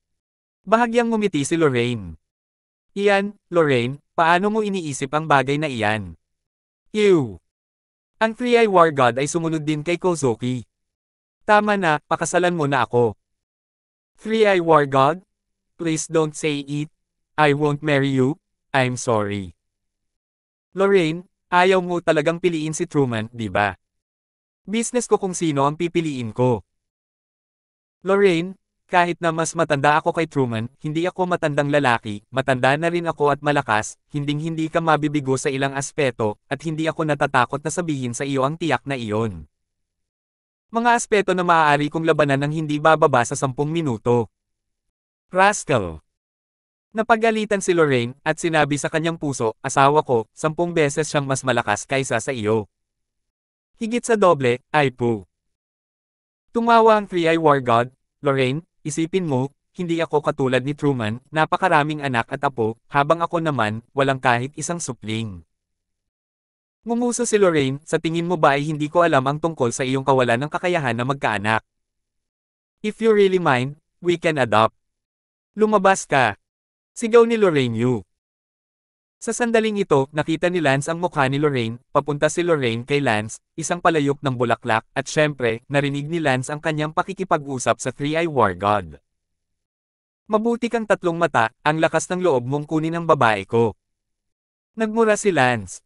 Bahagyang ngumiti si Lorraine. Iyan, Lorraine, paano mo iniisip ang bagay na iyan? You! Ang Three-Eye War God ay sumunod din kay Kozuki. Tama na, pakasalan mo na ako. Three-Eye War God? Please don't say it. I won't marry you. I'm sorry. Lorraine, ayaw mo talagang piliin si Truman, di ba? Business ko kung sino ang pipiliin ko. Lorraine, kahit na mas matanda ako kay Truman, hindi ako matandang lalaki, matanda na rin ako at malakas, hinding-hindi ka mabibigo sa ilang aspeto, at hindi ako natatakot na sabihin sa iyo ang tiyak na iyon. Mga aspeto na maaari kong labanan ng hindi bababa sa 10 minuto. Rascal. Napagalitan si Lorraine, at sinabi sa kanyang puso, asawa ko, 10 beses siyang mas malakas kaysa sa iyo. Higit sa doble, ay po. Tumawa ang three War God, Lorraine, Isipin mo, hindi ako katulad ni Truman, napakaraming anak at apo, habang ako naman, walang kahit isang supling. Ngumuso si Lorraine, sa tingin mo ba ay hindi ko alam ang tungkol sa iyong kawalan ng kakayahan na magkaanak? If you really mind, we can adopt. Lumabas ka. Sigaw ni Lorraine Yu. Sa sandaling ito, nakita ni Lance ang mukha ni Lorraine, papunta si Lorraine kay Lance, isang palayok ng bulaklak, at syempre, narinig ni Lance ang kanyang pakikipag-usap sa Three-Eye War God. Mabuti kang tatlong mata, ang lakas ng loob mong kunin ang babae ko. Nagmura si Lance.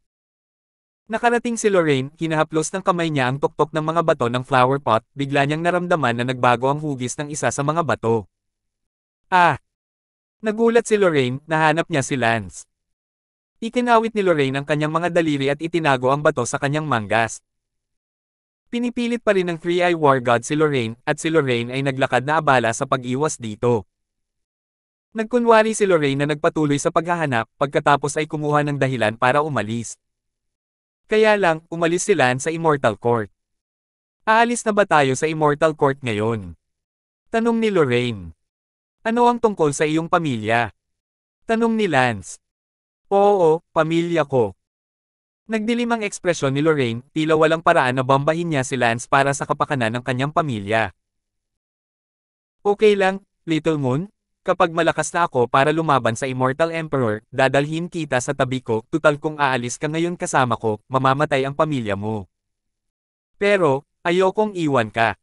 Nakarating si Lorraine, hinahaplos ng kamay niya ang tuktok ng mga bato ng flower pot, bigla niyang naramdaman na nagbago ang hugis ng isa sa mga bato. Ah! Nagulat si Lorraine, nahanap niya si Lance. Ikinawit ni Lorraine ang kanyang mga daliri at itinago ang bato sa kanyang manggas. Pinipilit pa rin ng Three-Eye War God si Lorraine, at si Lorraine ay naglakad na abala sa pag-iwas dito. Nagkunwari si Lorraine na nagpatuloy sa paghahanap, pagkatapos ay kumuha ng dahilan para umalis. Kaya lang, umalis si Lan sa Immortal Court. Aalis na ba tayo sa Immortal Court ngayon? Tanong ni Lorraine. Ano ang tungkol sa iyong pamilya? Tanong ni Lance. Oo, pamilya ko. Nagdilim ang ekspresyon ni Lorraine, tila walang paraan na bambahin niya si Lance para sa kapakanan ng kanyang pamilya. Okay lang, Little Moon, kapag malakas na ako para lumaban sa Immortal Emperor, dadalhin kita sa tabi ko, tutal kung aalis ka ngayon kasama ko, mamamatay ang pamilya mo. Pero, ayokong iwan ka.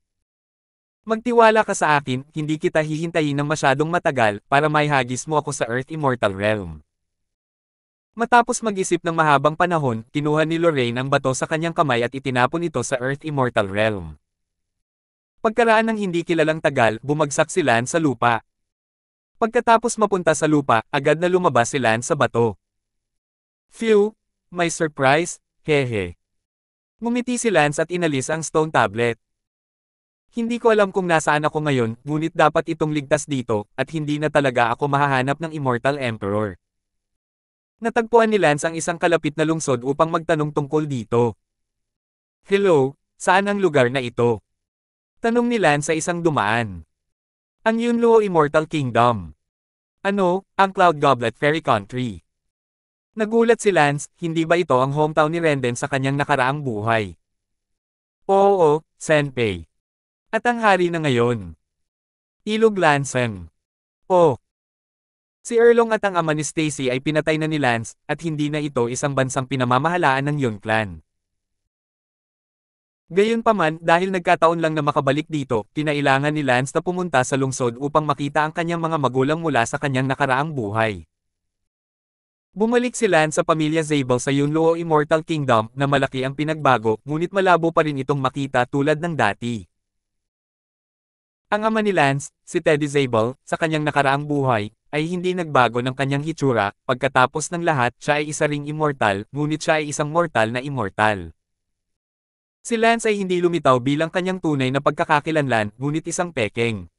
Magtiwala ka sa akin, hindi kita hihintayin ng masyadong matagal para may hagis mo ako sa Earth Immortal Realm. Matapos mag-isip ng mahabang panahon, kinuha ni Lorraine ang bato sa kanyang kamay at itinapon ito sa Earth Immortal Realm. Pagkaraan ng hindi kilalang tagal, bumagsak si Lan sa lupa. Pagkatapos mapunta sa lupa, agad na lumabas si Lan sa bato. Phew! My surprise, hehe. Ngumiti si Lance at inalis ang stone tablet. Hindi ko alam kung nasaan ako ngayon, ngunit dapat itong ligtas dito, at hindi na talaga ako mahahanap ng Immortal Emperor. Natagpuan ni Lance ang isang kalapit na lungsod upang magtanong tungkol dito. Hello, saan ang lugar na ito? Tanong ni Lance sa isang dumaan. Ang Yunluo Immortal Kingdom. Ano, ang Cloud Goblet Fairy Country? Nagulat si Lance, hindi ba ito ang hometown ni Renden sa kanyang nakaraang buhay? Oo, Senpei. At ang hari na ngayon. Ilog Lansen. Oh, Si Erlong at ang ama ni Stacy ay pinatay na ni Lance, at hindi na ito isang bansang pinamamahalaan ng Yun clan. Gayunpaman, dahil nagkataon lang na makabalik dito, kinailangan ni Lance na pumunta sa lungsod upang makita ang kanyang mga magulang mula sa kanyang nakaraang buhay. Bumalik si Lance sa pamilya Zabel sa Yunluo Immortal Kingdom na malaki ang pinagbago, ngunit malabo pa rin itong makita tulad ng dati. Ang ama ni Lance, si Teddy Zabel, sa kanyang nakaraang buhay, ay hindi nagbago ng kanyang hitsura, pagkatapos ng lahat siya ay isa ring immortal, ngunit siya ay isang mortal na immortal. Si Lance ay hindi lumitaw bilang kanyang tunay na pagkakakilanlan, ngunit isang peking.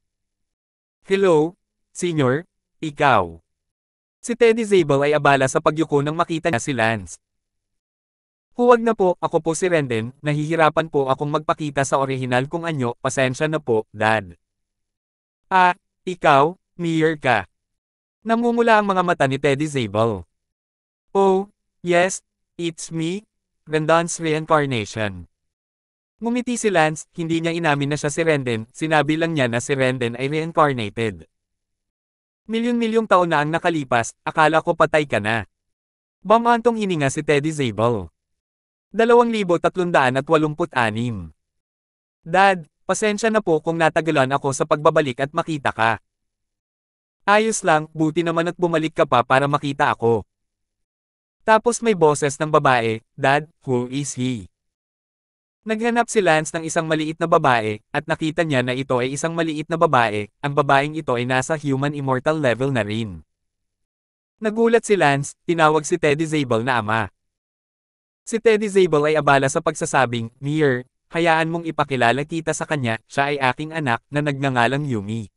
Hello, senior, ikaw. Si Teddy Zabel ay abala sa pagyuko nang makita niya si Lance. Huwag na po, ako po si Renden, nahihirapan po akong magpakita sa orihinal kong anyo, pasensya na po, dad. Ah, ikaw, mayor ka. Namumula ang mga mata ni Teddy Zabel. Oh, yes, it's me, Rendon's reincarnation. Ngumiti si Lance, hindi niya inamin na siya si Rendon, sinabi lang niya na si Renden ay reincarnated. Milyon-milyong taon na ang nakalipas, akala ko patay ka na. Bamantong hininga si Teddy Zabel. 2,386. Dad, Pasensya na po kung natagalan ako sa pagbabalik at makita ka. Ayos lang, buti naman at bumalik ka pa para makita ako. Tapos may boses ng babae, Dad, who is he? Naghanap si Lance ng isang maliit na babae, at nakita niya na ito ay isang maliit na babae, ang babaeng ito ay nasa human immortal level na rin. Nagulat si Lance, tinawag si Teddy Zabel na ama. Si Teddy Zabel ay abala sa pagsasabing, Near, hayaan mong ipakilala kita sa kanya, siya ay aking anak, na nagngangalang Yumi.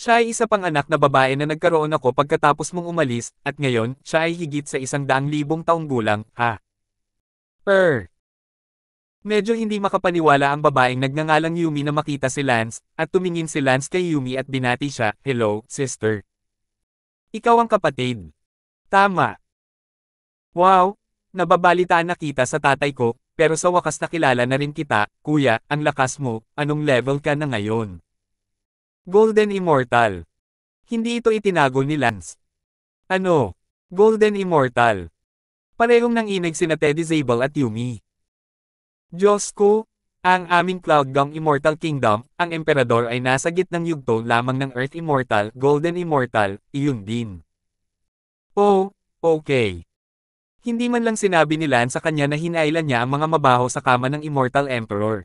Siya ay isa pang anak na babae na nagkaroon ako pagkatapos mong umalis, at ngayon, siya ay higit sa isang daang libong taong gulang, ha? Per. Medyo hindi makapaniwala ang babaeng nagngangalang Yumi na makita si Lance, at tumingin si Lance kay Yumi at binati siya, Hello, sister. Ikaw ang kapatid. Tama. Wow, nababalitaan na kita sa tatay ko, pero sa wakas nakilala na rin kita, kuya, ang lakas mo, anong level ka na ngayon? Golden Immortal. Hindi ito itinago ni Lance. Ano? Golden Immortal. Parehong nang inig sina Teddy Zable at Yumi. Diyos ko, ang aming Cloud Gong Immortal Kingdom, ang emperador ay nasa gitnang yugto lamang ng Earth Immortal, Golden Immortal, iyon din. Oh, okay. Hindi man lang sinabi ni Lan sa kanya na hinailan niya ang mga mabaho sa kama ng Immortal Emperor.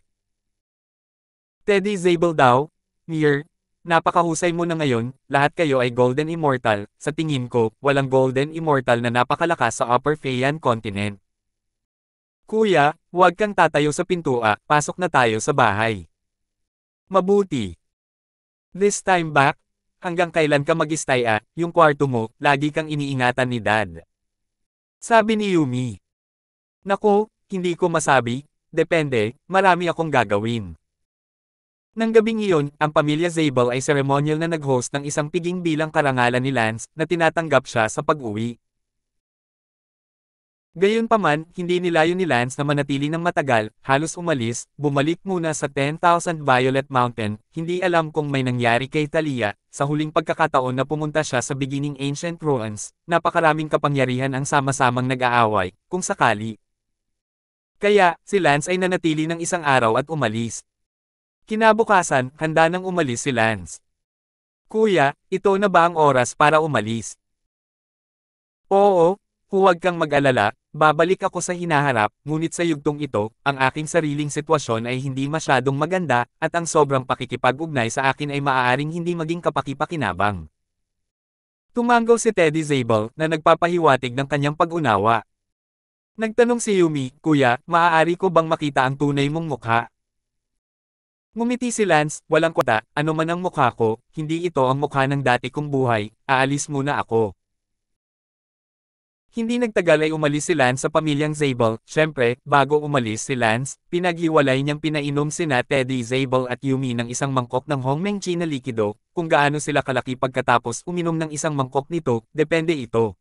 Teddy Zabel daw, Nier, napakahusay mo na ngayon, lahat kayo ay Golden Immortal, sa tingin ko, walang Golden Immortal na napakalakas sa Upper Feian Continent. Kuya, huwag kang tatayo sa pintua, pasok na tayo sa bahay. Mabuti. This time back, hanggang kailan ka mag-istay ah, yung kwarto mo, lagi kang iniingatan ni dad. Sabi ni Yumi. Nako, hindi ko masabi, depende, marami akong gagawin. Nang gabing iyon, ang pamilya Zabel ay ceremonial na nag-host ng isang piging bilang karangalan ni Lance na tinatanggap siya sa pag-uwi. Gayunpaman, hindi nilayo ni Lance na manatili ng matagal, halos umalis, bumalik muna sa 10,000 Violet Mountain, hindi alam kung may nangyari kay Talia, sa huling pagkakataon na pumunta siya sa beginning ancient ruins, napakaraming kapangyarihan ang sama-samang nag-aaway, kung sakali. Kaya, si Lance ay nanatili ng isang araw at umalis. Kinabukasan, handa nang umalis si Lance. Kuya, ito na ba ang oras para umalis? Oo, Huwag kang mag-alala, babalik ako sa hinaharap, ngunit sa yugtong ito, ang aking sariling sitwasyon ay hindi masyadong maganda, at ang sobrang pakikipag-ugnay sa akin ay maaaring hindi maging kapakipakinabang. Tumanggaw si Teddy Zabel, na nagpapahiwatig ng kanyang pag-unawa. Nagtanong si Yumi, Kuya, maaari ko bang makita ang tunay mong mukha? Ngumiti si Lance, walang kwata, ano man ang mukha ko, hindi ito ang mukha ng dati kong buhay, aalis muna ako. Hindi nagtagal ay umalis si Lance sa pamilyang Zabel, Siyempre, bago umalis si Lance, pinaghiwalay niyang pinainom sina Teddy Zabel at Yumi ng isang mangkok ng Hongmeng China Likido, kung gaano sila kalaki pagkatapos uminom ng isang mangkok nito, depende ito.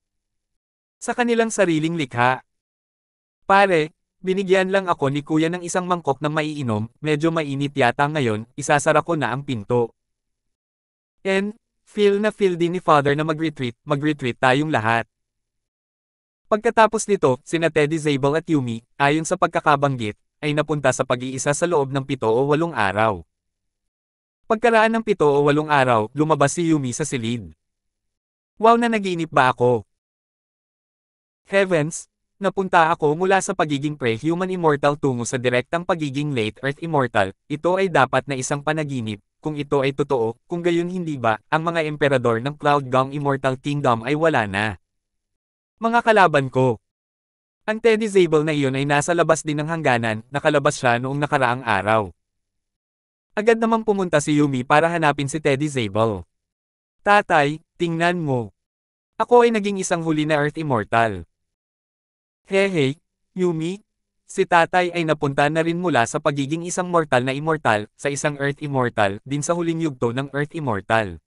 Sa kanilang sariling likha. Pare, binigyan lang ako ni kuya ng isang mangkok na maiinom, medyo mainit yata ngayon, isasara ko na ang pinto. And, feel na feel din ni father na mag-retreat, mag-retreat tayong lahat. Pagkatapos nito, sina Teddy Zabel at Yumi, ayon sa pagkakabanggit, ay napunta sa pag-iisa sa loob ng pito o walong araw. Pagkaraan ng pito o walong araw, lumabas si Yumi sa silid. Wow na nagiinip ba ako? Heavens, napunta ako mula sa pagiging pre-human immortal tungo sa direktang pagiging late earth immortal, ito ay dapat na isang panaginip, kung ito ay totoo, kung gayon hindi ba, ang mga emperador ng Cloud Gong Immortal Kingdom ay wala na. Mga kalaban ko. Ang Teddy table na iyon ay nasa labas din ng hangganan, nakalabas siya noong nakaraang araw. Agad namang pumunta si Yumi para hanapin si Teddy Zabel. Tatay, tingnan mo. Ako ay naging isang huli na Earth Immortal. Hehe, Yumi, si tatay ay napunta na rin mula sa pagiging isang mortal na immortal, sa isang Earth Immortal, din sa huling yugto ng Earth Immortal.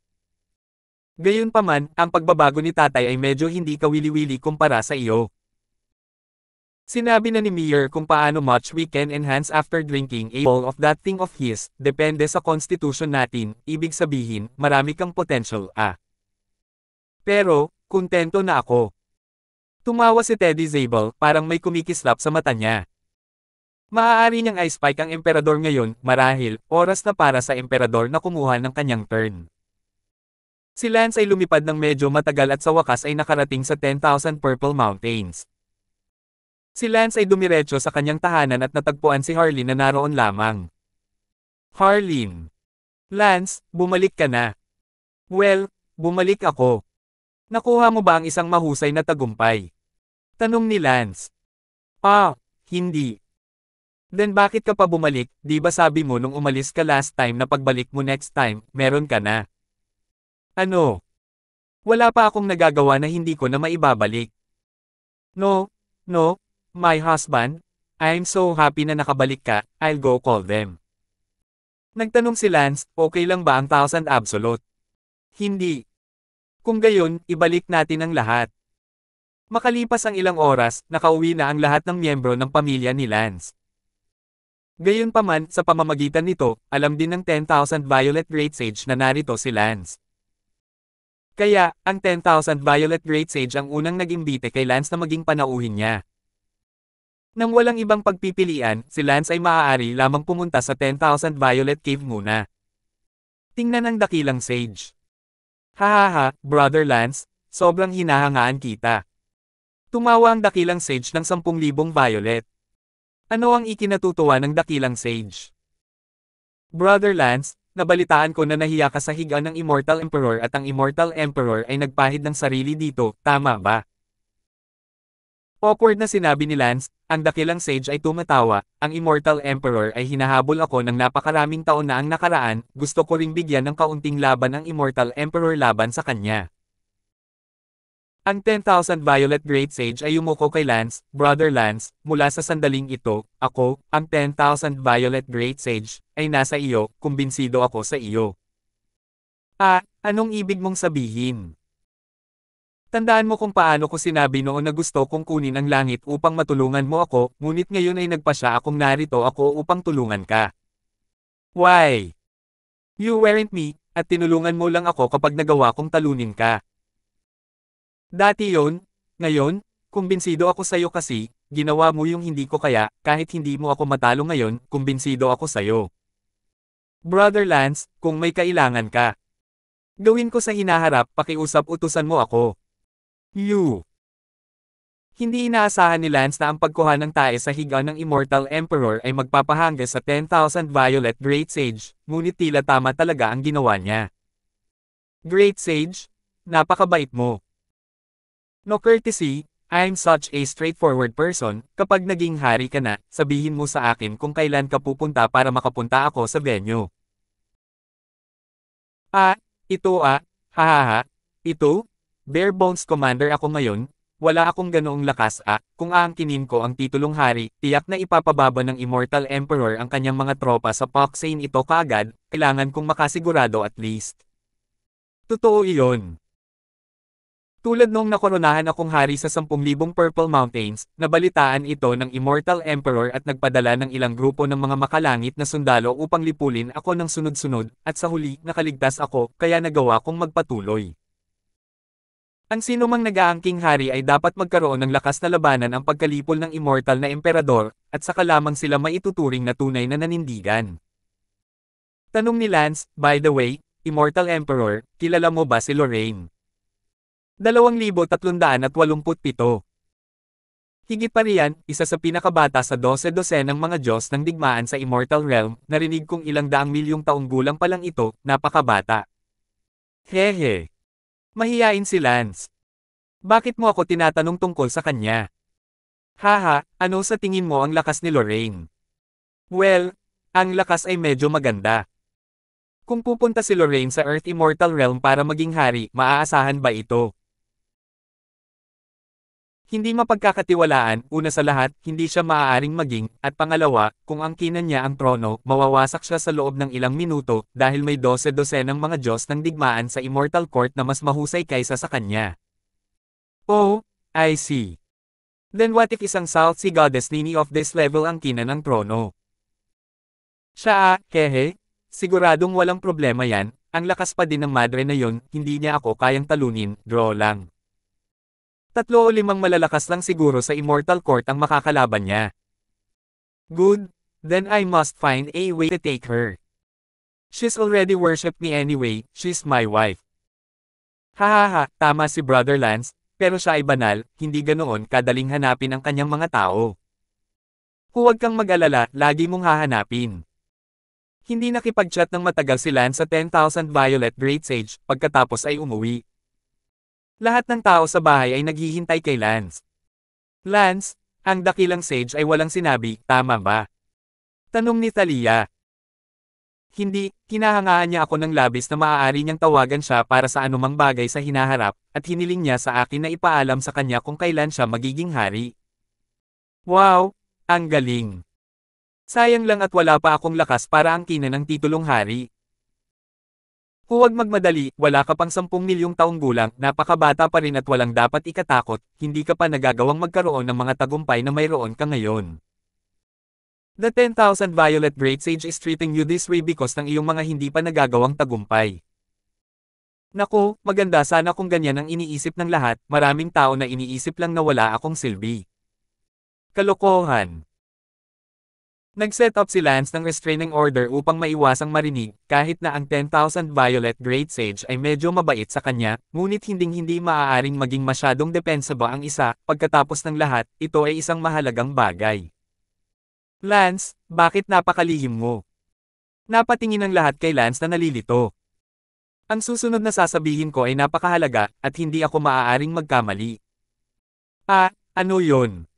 Gayunpaman, ang pagbabago ni tatay ay medyo hindi kawili-wili kumpara sa iyo. Sinabi na ni Mayor kung paano much we can enhance after drinking a bowl of that thing of his, depende sa constitution natin, ibig sabihin, marami kang potential, ah. Pero, kontento na ako. Tumawa si Teddy Zabel, parang may kumikislap sa mata niya. Maaari niyang i-spike ang emperador ngayon, marahil, oras na para sa emperador na kumuha ng kanyang turn. Si Lance ay lumipad ng medyo matagal at sa wakas ay nakarating sa 10,000 Purple Mountains. Si Lance ay dumiretso sa kanyang tahanan at natagpuan si Harleen na naroon lamang. Harleen. Lance, bumalik ka na. Well, bumalik ako. Nakuha mo ba ang isang mahusay na tagumpay? Tanong ni Lance. Ah, hindi. Then bakit ka pa bumalik, di ba sabi mo nung umalis ka last time na pagbalik mo next time, meron ka na? Ano? Wala pa akong nagagawa na hindi ko na maibabalik. No, no, my husband, I'm so happy na nakabalik ka, I'll go call them. Nagtanong si Lance, okay lang ba ang thousand absolute? Hindi. Kung gayon, ibalik natin ang lahat. Makalipas ang ilang oras, nakauwi na ang lahat ng miyembro ng pamilya ni Lance. Gayon Gayunpaman, sa pamamagitan nito, alam din ng 10,000 Violet Great Sage na narito si Lance. Kaya, ang 10,000 Violet Great Sage ang unang naging bite kay Lance na maging panauhin niya. Nang walang ibang pagpipilian, si Lance ay maaari lamang pumunta sa 10,000 Violet Cave muna. Tingnan ang dakilang Sage. Hahaha, Brother Lance, sobrang hinahangaan kita. Tumawa ang dakilang Sage ng 10,000 Violet. Ano ang ikinatutuwa ng dakilang Sage? Brother Lance, Nabalitaan ko na nahiya ka sa higa ng Immortal Emperor at ang Immortal Emperor ay nagpahid ng sarili dito, tama ba? Awkward na sinabi ni Lance, ang dakilang sage ay tumatawa, ang Immortal Emperor ay hinahabol ako ng napakaraming taon na ang nakaraan, gusto ko ring bigyan ng kaunting laban ang Immortal Emperor laban sa kanya. Ang 10,000 Violet Great Sage ay umuko kay Lance, Brother Lance, mula sa sandaling ito, ako, ang 10,000 Violet Great Sage, ay nasa iyo, kumbinsido ako sa iyo. Ah, anong ibig mong sabihin? Tandaan mo kung paano ko sinabi noon na gusto kong kunin ang langit upang matulungan mo ako, ngunit ngayon ay nagpa nagpasya akong narito ako upang tulungan ka. Why? You weren't me, at tinulungan mo lang ako kapag nagawa kong talunin ka. Dati yon, ngayon, kumbinsido ako sa'yo kasi, ginawa mo yung hindi ko kaya, kahit hindi mo ako matalo ngayon, kumbinsido ako sa'yo. Brother Lance, kung may kailangan ka. Gawin ko sa hinaharap, pakiusap-utusan mo ako. You. Hindi inaasahan ni Lance na ang pagkuha ng tae sa higa ng Immortal Emperor ay magpapahangga sa 10,000 Violet Great Sage, ngunit tila tama talaga ang ginawa niya. Great Sage, napakabait mo. No courtesy, I'm such a straightforward person, kapag naging hari ka na, sabihin mo sa akin kung kailan ka pupunta para makapunta ako sa venue. Ah, ito ah, hahaha, ito, bare bones commander ako ngayon, wala akong ganoong lakas ah, kung aangkinin ko ang titulong hari, tiyak na ipapababa ng Immortal Emperor ang kanyang mga tropa sa Poxane ito kaagad, kailangan kong makasigurado at least. Totoo iyon. Tulad nung nakoronahan akong hari sa 10,000 Purple Mountains, nabalitaan ito ng Immortal Emperor at nagpadala ng ilang grupo ng mga makalangit na sundalo upang lipulin ako ng sunod-sunod, at sa huli, nakaligtas ako, kaya nagawa kong magpatuloy. Ang sinumang nag-aangking hari ay dapat magkaroon ng lakas na labanan ang pagkalipol ng immortal na emperador, at saka lamang sila maituturing na tunay na nanindigan. Tanong ni Lance, by the way, Immortal Emperor, kilala mo ba si Lorraine? 2,387. Higit pa riyan, isa sa pinakabata sa 12 dosen ng mga Diyos ng digmaan sa Immortal Realm, narinig kong ilang daang milyong taong gulang pa lang ito, napakabata. Hehe. Mahiyain si Lance. Bakit mo ako tinatanong tungkol sa kanya? Haha, ano sa tingin mo ang lakas ni Lorraine? Well, ang lakas ay medyo maganda. Kung pupunta si Lorraine sa Earth Immortal Realm para maging hari, maaasahan ba ito? Hindi mapagkakatiwalaan, una sa lahat, hindi siya maaaring maging, at pangalawa, kung angkinan niya ang trono, mawawasak siya sa loob ng ilang minuto, dahil may 12-12 dosenang mga Diyos ng digmaan sa Immortal Court na mas mahusay kaysa sa kanya. Oh, I see. Then what if isang South Sea Goddess Nini of this level ang kinan ng trono? Siya ah, kehe? Siguradong walang problema yan, ang lakas pa din ng madre na yon, hindi niya ako kayang talunin, draw lang. Tatlo o limang malalakas lang siguro sa Immortal Court ang makakalaban niya. Good. Then I must find a way to take her. She's already worshipped me anyway, she's my wife. Hahaha, tama si Brother Lance, pero siya ay banal, hindi ganoon kadaling hanapin ang kanyang mga tao. Huwag kang mag-alala, lagi mong hahanapin. Hindi nakipag-chat ng matagal si Lance sa 10,000 Violet Great Sage, pagkatapos ay umuwi. Lahat ng tao sa bahay ay naghihintay kay Lance. Lance, ang dakilang sage ay walang sinabi, tama ba? Tanong ni Thalia. Hindi, kinahangaan niya ako ng labis na maaari niyang tawagan siya para sa anumang bagay sa hinaharap, at hiniling niya sa akin na ipaalam sa kanya kung kailan siya magiging hari. Wow! Ang galing! Sayang lang at wala pa akong lakas para angkinan ang titulong hari. Huwag magmadali, wala ka pang 10 milyong taong gulang, napakabata pa rin at walang dapat ikatakot, hindi ka pa nagagawang magkaroon ng mga tagumpay na mayroon ka ngayon. The 10,000 Violet Great Sage is treating you this way because ng iyong mga hindi pa nagagawang tagumpay. Nako, maganda sana kung ganyan ang iniisip ng lahat, maraming tao na iniisip lang na wala akong silbi. Kalokohan. Nag-set up si Lance ng restraining order upang maiwasang marinig, kahit na ang 10,000 Violet Great Sage ay medyo mabait sa kanya, ngunit hinding-hindi maaaring maging masyadong ba ang isa, pagkatapos ng lahat, ito ay isang mahalagang bagay. Lance, bakit napakalihim mo? Napatingin ang lahat kay Lance na nalilito. Ang susunod na sasabihin ko ay napakahalaga, at hindi ako maaaring magkamali. Ah, ano yon?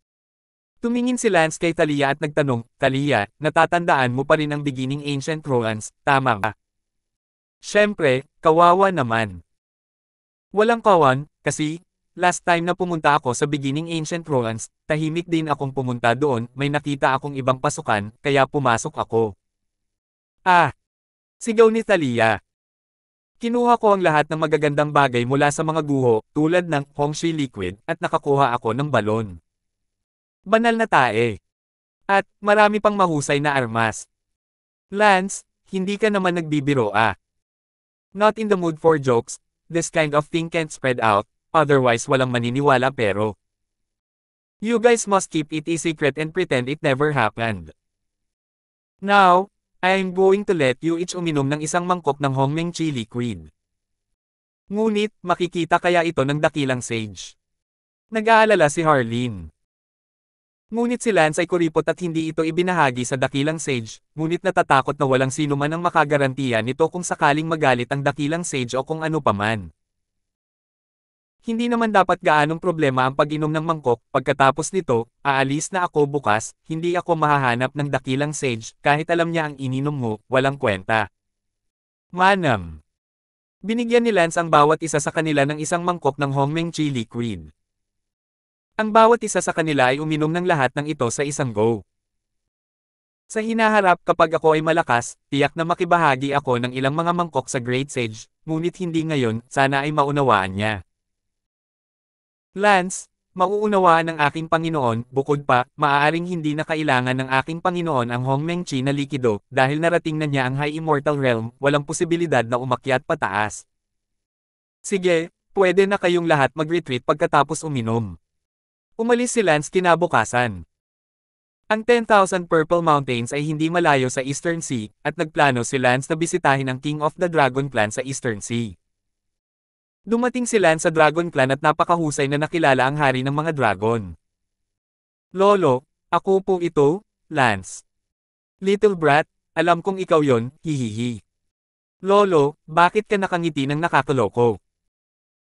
Tumingin si Lance kay Talia at nagtanong, Talia, natatandaan mo pa rin ang beginning ancient Romans, tama ba? Siyempre, kawawa naman. Walang kawan, kasi, last time na pumunta ako sa beginning ancient Romans, tahimik din akong pumunta doon, may nakita akong ibang pasukan, kaya pumasok ako. Ah! Sigaw ni Talia. Kinuha ko ang lahat ng magagandang bagay mula sa mga guho, tulad ng Hongshi liquid, at nakakuha ako ng balon banal na tae. At, marami pang mahusay na armas. Lance, hindi ka naman nagbibiro ah. Not in the mood for jokes, this kind of thing can't spread out, otherwise walang maniniwala pero. You guys must keep it a secret and pretend it never happened. Now, I'm going to let you each uminom ng isang mangkok ng Hongmeng Chi Liquid. Ngunit, makikita kaya ito ng dakilang sage. Nag-aalala si Harleen. Ngunit si Lance ay kuripot at hindi ito ibinahagi sa dakilang sage, ngunit natatakot na walang sino man ang makagarantiya nito kung sakaling magalit ang dakilang sage o kung ano paman. Hindi naman dapat gaanong problema ang pag-inom ng mangkok, pagkatapos nito, aalis na ako bukas, hindi ako mahahanap ng dakilang sage, kahit alam niya ang ininom mo, walang kwenta. Manam Binigyan ni Lance ang bawat isa sa kanila ng isang mangkok ng Hongmeng chili liquid. Ang bawat isa sa kanila ay uminom ng lahat ng ito sa isang go. Sa hinaharap kapag ako ay malakas, tiyak na makibahagi ako ng ilang mga mangkok sa Great Sage, ngunit hindi ngayon, sana ay maunawaan niya. Lance, mauunawaan ng aking Panginoon, bukod pa, maaaring hindi na kailangan ng aking Panginoon ang Hongmeng Chi na likido, dahil narating na niya ang High Immortal Realm, walang posibilidad na umakyat pataas. Sige, pwede na kayong lahat mag-retreat pagkatapos uminom. Umalis si Lance kinabukasan. Ang 10,000 Purple Mountains ay hindi malayo sa Eastern Sea, at nagplano si Lance na bisitahin ang King of the Dragon Clan sa Eastern Sea. Dumating si Lance sa Dragon Clan at napakahusay na nakilala ang hari ng mga dragon. Lolo, ako po ito, Lance. Little brat, alam kong ikaw yon, hihihi. Lolo, bakit ka nakangiti ng nakakaloko?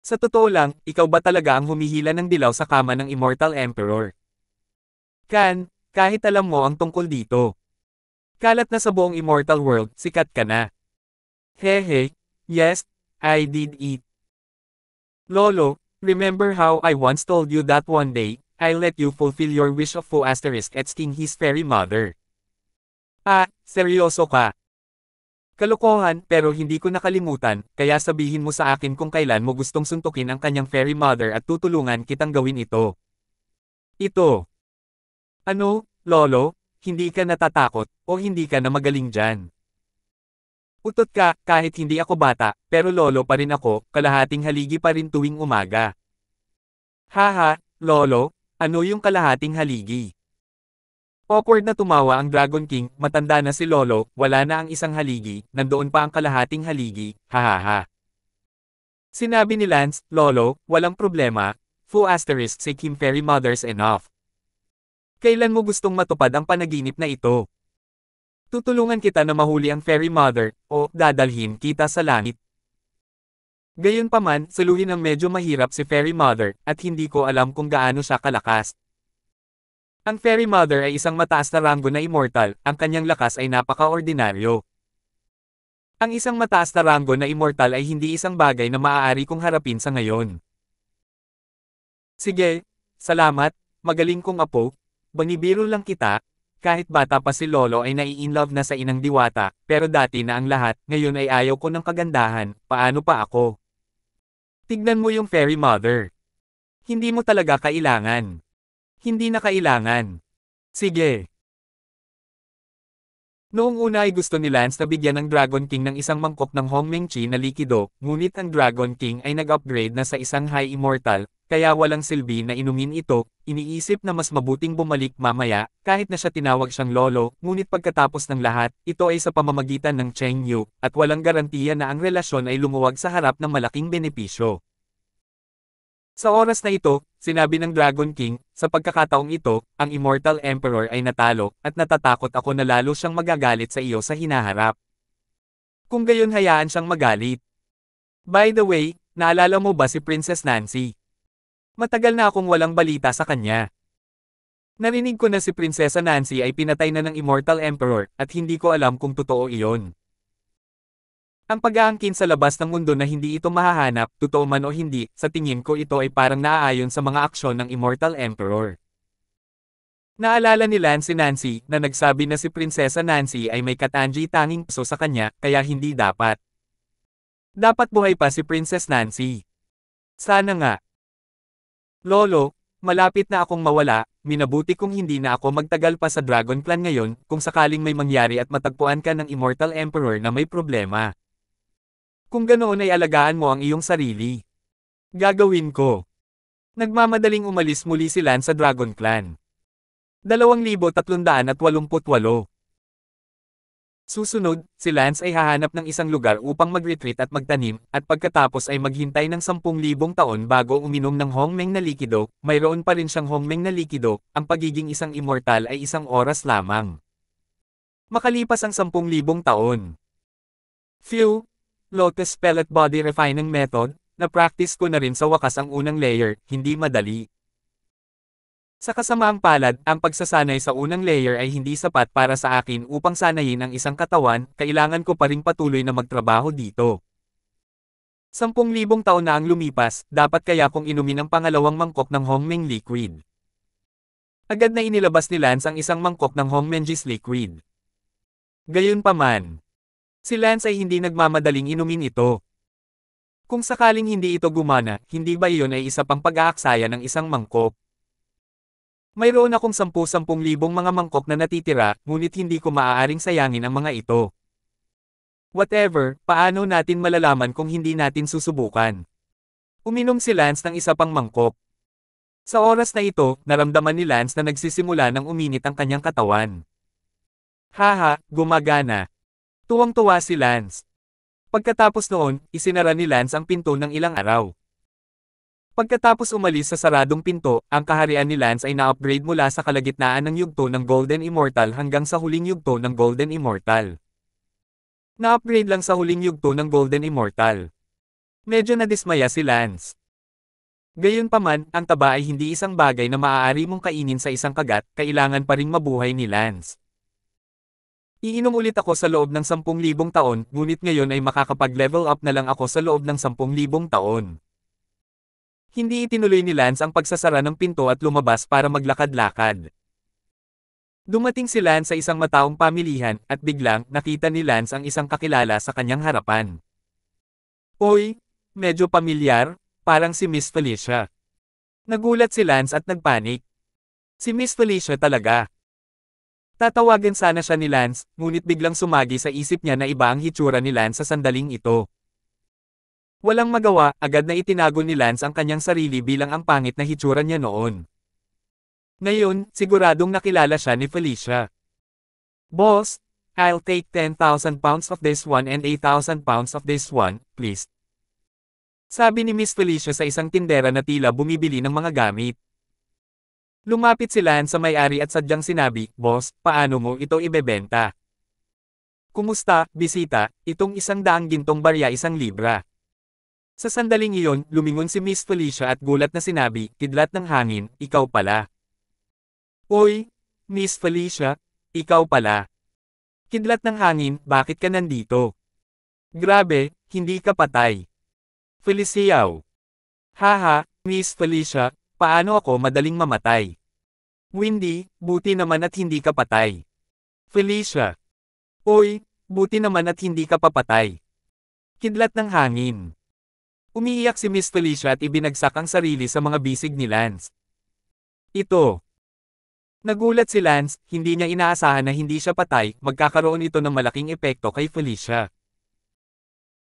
Sa totoo lang, ikaw ba talaga ang humihila ng dilaw sa kama ng Immortal Emperor? Kan, kahit alam mo ang tungkol dito. Kalat na sa buong Immortal World, sikat ka na. Hehe, yes, I did it. Lolo, remember how I once told you that one day, I let you fulfill your wish of Fo Asterisk at King his fairy mother. Ah, seryoso ka? Kalokohan, pero hindi ko nakalimutan, kaya sabihin mo sa akin kung kailan mo gustong suntukin ang kanyang fairy mother at tutulungan kitang gawin ito. Ito. Ano, Lolo, hindi ka natatakot, o hindi ka na magaling dyan. Utot ka, kahit hindi ako bata, pero lolo pa rin ako, kalahating haligi pa rin tuwing umaga. Haha, lolo, ano yung kalahating haligi? Awkward na tumawa ang Dragon King, matanda na si Lolo, wala na ang isang haligi, nandoon pa ang kalahating haligi, hahaha. Sinabi ni Lance, Lolo, walang problema, Fu asterisk si Kim Fairy Mothers enough. Kailan mo gustong matupad ang panaginip na ito? Tutulungan kita na mahuli ang Fairy Mother, o dadalhin kita sa langit. Gayunpaman, saluhin ang medyo mahirap si Fairy Mother, at hindi ko alam kung gaano siya kalakas, ang Fairy Mother ay isang mataas na ranggo na immortal, ang kanyang lakas ay napaka-ordinaryo. Ang isang mataas na ranggo na immortal ay hindi isang bagay na maaari kong harapin sa ngayon. Sige, salamat, magaling kong apo, banibiro lang kita, kahit bata pa si Lolo ay nai-inlove na sa inang diwata, pero dati na ang lahat, ngayon ay ayaw ko ng kagandahan, paano pa ako? Tignan mo yung Fairy Mother. Hindi mo talaga kailangan. Hindi na kailangan. Sige. Noong una ay gusto ni Lance na bigyan ng Dragon King ng isang mangkok ng Hongmeng Chi na likido, ngunit ang Dragon King ay nag-upgrade na sa isang High Immortal, kaya walang silbi na inumin ito, iniisip na mas mabuting bumalik mamaya, kahit na siya tinawag siyang lolo, ngunit pagkatapos ng lahat, ito ay sa pamamagitan ng Cheng Yu, at walang garantiya na ang relasyon ay lumuwag sa harap ng malaking benepisyo. Sa oras na ito, sinabi ng Dragon King, sa pagkakataong ito, ang Immortal Emperor ay natalo, at natatakot ako na lalo siyang magagalit sa iyo sa hinaharap. Kung gayon hayaan siyang magalit. By the way, naalala mo ba si Princess Nancy? Matagal na akong walang balita sa kanya. Narinig ko na si Prinsesa Nancy ay pinatay na ng Immortal Emperor, at hindi ko alam kung totoo iyon. Ang pag-aangkin sa labas ng mundo na hindi ito mahahanap, totoo man o hindi, sa tingin ko ito ay parang naaayon sa mga aksyon ng Immortal Emperor. Naalala ni Lance si Nancy, na nagsabi na si Prinsesa Nancy ay may katanji tanging puso sa kanya, kaya hindi dapat. Dapat buhay pa si Princess Nancy. Sana nga. Lolo, malapit na akong mawala, minabuti kung hindi na ako magtagal pa sa Dragon Clan ngayon, kung sakaling may mangyari at matagpuan ka ng Immortal Emperor na may problema. Kung ganoon ay alagaan mo ang iyong sarili. Gagawin ko. Nagmamadaling umalis muli si Lan sa Dragon Clan. 2,388 Susunod, si Lance ay hahanap ng isang lugar upang mag-retreat at magtanim, at pagkatapos ay maghintay ng 10,000 taon bago uminom ng hongmeng na likido, mayroon pa rin siyang hongmeng na likido, ang pagiging isang immortal ay isang oras lamang. Makalipas ang 10,000 taon. Phew, Lotus Pellet Body Refining Method, na-practice ko na rin sa wakas ang unang layer, hindi madali. Sa kasamaang palad, ang pagsasanay sa unang layer ay hindi sapat para sa akin upang sanayin ang isang katawan, kailangan ko pa rin patuloy na magtrabaho dito. Sampung libong taon na ang lumipas, dapat kaya kong inumin ang pangalawang mangkok ng Hongmeng Liquid. Agad na inilabas ni Lance ang isang mangkok ng Hongmenjis Liquid. Gayunpaman, Si Lance ay hindi nagmamadaling inumin ito. Kung sakaling hindi ito gumana, hindi ba iyon ay isa pang pag-aaksaya ng isang mangkok? Mayroon akong sampu-sampung libong mga mangkok na natitira, ngunit hindi ko maaaring sayangin ang mga ito. Whatever, paano natin malalaman kung hindi natin susubukan? Uminom si Lance ng isa pang mangkok. Sa oras na ito, naramdaman ni Lance na nagsisimula ng uminit ang kanyang katawan. Haha, gumagana. Tuwang-tuwa si Lance. Pagkatapos noon, isinara ni Lance ang pinto ng ilang araw. Pagkatapos umalis sa saradong pinto, ang kaharian ni Lance ay na-upgrade mula sa kalagitnaan ng yugto ng Golden Immortal hanggang sa huling yugto ng Golden Immortal. Na-upgrade lang sa huling yugto ng Golden Immortal. Medyo nadismaya si Lance. Gayunpaman, ang taba ay hindi isang bagay na maaari mong kainin sa isang kagat, kailangan pa ring mabuhay ni Lance. Iinom ulit ako sa loob ng 10,000 taon, ngunit ngayon ay makakapag-level up na lang ako sa loob ng 10,000 taon. Hindi itinuloy ni Lance ang pagsasara ng pinto at lumabas para maglakad-lakad. Dumating si Lance sa isang mataong pamilihan, at biglang, nakita ni Lance ang isang kakilala sa kanyang harapan. Oy, medyo pamilyar, parang si Miss Felicia. Nagulat si Lance at nagpanik. Si Miss Felicia talaga. Tatawagin sana siya ni Lance, ngunit biglang sumagi sa isip niya na iba ang hitsura ni Lance sa sandaling ito. Walang magawa, agad na itinago ni Lance ang kanyang sarili bilang ang pangit na hitsura niya noon. Ngayon, siguradong nakilala siya ni Felicia. Boss, I'll take 10,000 pounds of this one and 8,000 pounds of this one, please. Sabi ni Miss Felicia sa isang tindera na tila bumibili ng mga gamit. Lumapit si Lan sa may-ari at sadyang sinabi, Boss, paano mo ito ibebenta? Kumusta, bisita, itong isang daang gintong barya isang libra. Sa sandaling iyon, lumingon si Miss Felicia at gulat na sinabi, kidlat ng hangin, ikaw pala. Hoy, Miss Felicia, ikaw pala. Kidlat ng hangin, bakit ka nandito? Grabe, hindi ka patay. Feliciao. Haha, Miss Felicia, Paano ako madaling mamatay? Windy, buti naman at hindi ka patay. Felicia. Oy, buti naman at hindi ka papatay. Kidlat ng hangin. Umiiyak si Miss Felicia at ibinagsak ang sarili sa mga bisig ni Lance. Ito. Nagulat si Lance, hindi niya inaasahan na hindi siya patay, magkakaroon ito ng malaking epekto kay Felicia.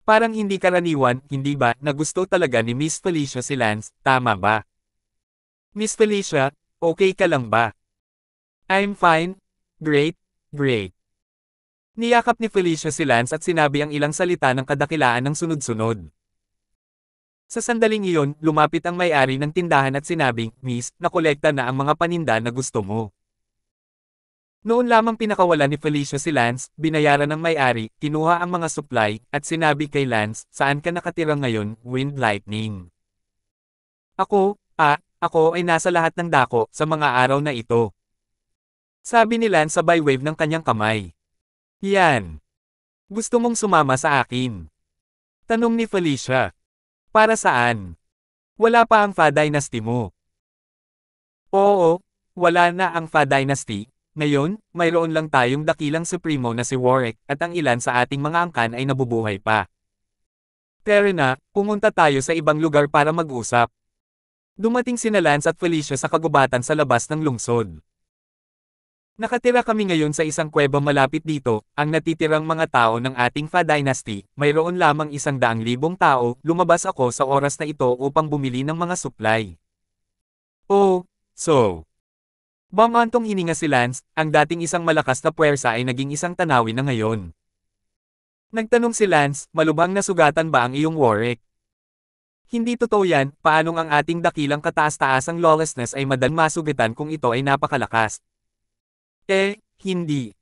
Parang hindi karaniwan, hindi ba, na gusto talaga ni Miss Felicia si Lance, tama ba? Miss Felicia, okay ka lang ba? I'm fine. Great, great. Niyakap ni Felicia si Lance at sinabi ang ilang salita ng kadakilaan ng sunod-sunod. Sa sandaling iyon, lumapit ang may-ari ng tindahan at sinabing, Miss, nakolekta na ang mga paninda na gusto mo. Noon lamang pinakawalan ni Felicia si Lance, binayaran ng may-ari, kinuha ang mga supply, at sinabi kay Lance, saan ka nakatira ngayon, wind lightning. Ako, ah, ako ay nasa lahat ng dako sa mga araw na ito. Sabi ni Lan sabay wave ng kanyang kamay. Yan. Gusto mong sumama sa akin? Tanong ni Felicia. Para saan? Wala pa ang Fa Dynasty mo. Oo, wala na ang Fa Dynasty. Ngayon, mayroon lang tayong dakilang supremo na si Warwick at ang ilan sa ating mga angkan ay nabubuhay pa. Tara na, pumunta tayo sa ibang lugar para mag-usap. Dumating sina Lance at Felicia sa kagubatan sa labas ng lungsod. Nakatira kami ngayon sa isang kuweba malapit dito, ang natitirang mga tao ng ating Fa Dynasty, mayroon lamang isang daang libong tao, lumabas ako sa oras na ito upang bumili ng mga supply. Oh, so. Bamantong hininga si Lance, ang dating isang malakas na puwersa ay naging isang tanawin na ngayon. Nagtanong si Lance, malubhang nasugatan ba ang iyong Warwick? Hindi totoo yan, paanong ang ating dakilang kataas-taasang lawlessness ay madan-masugitan kung ito ay napakalakas? Eh, hindi.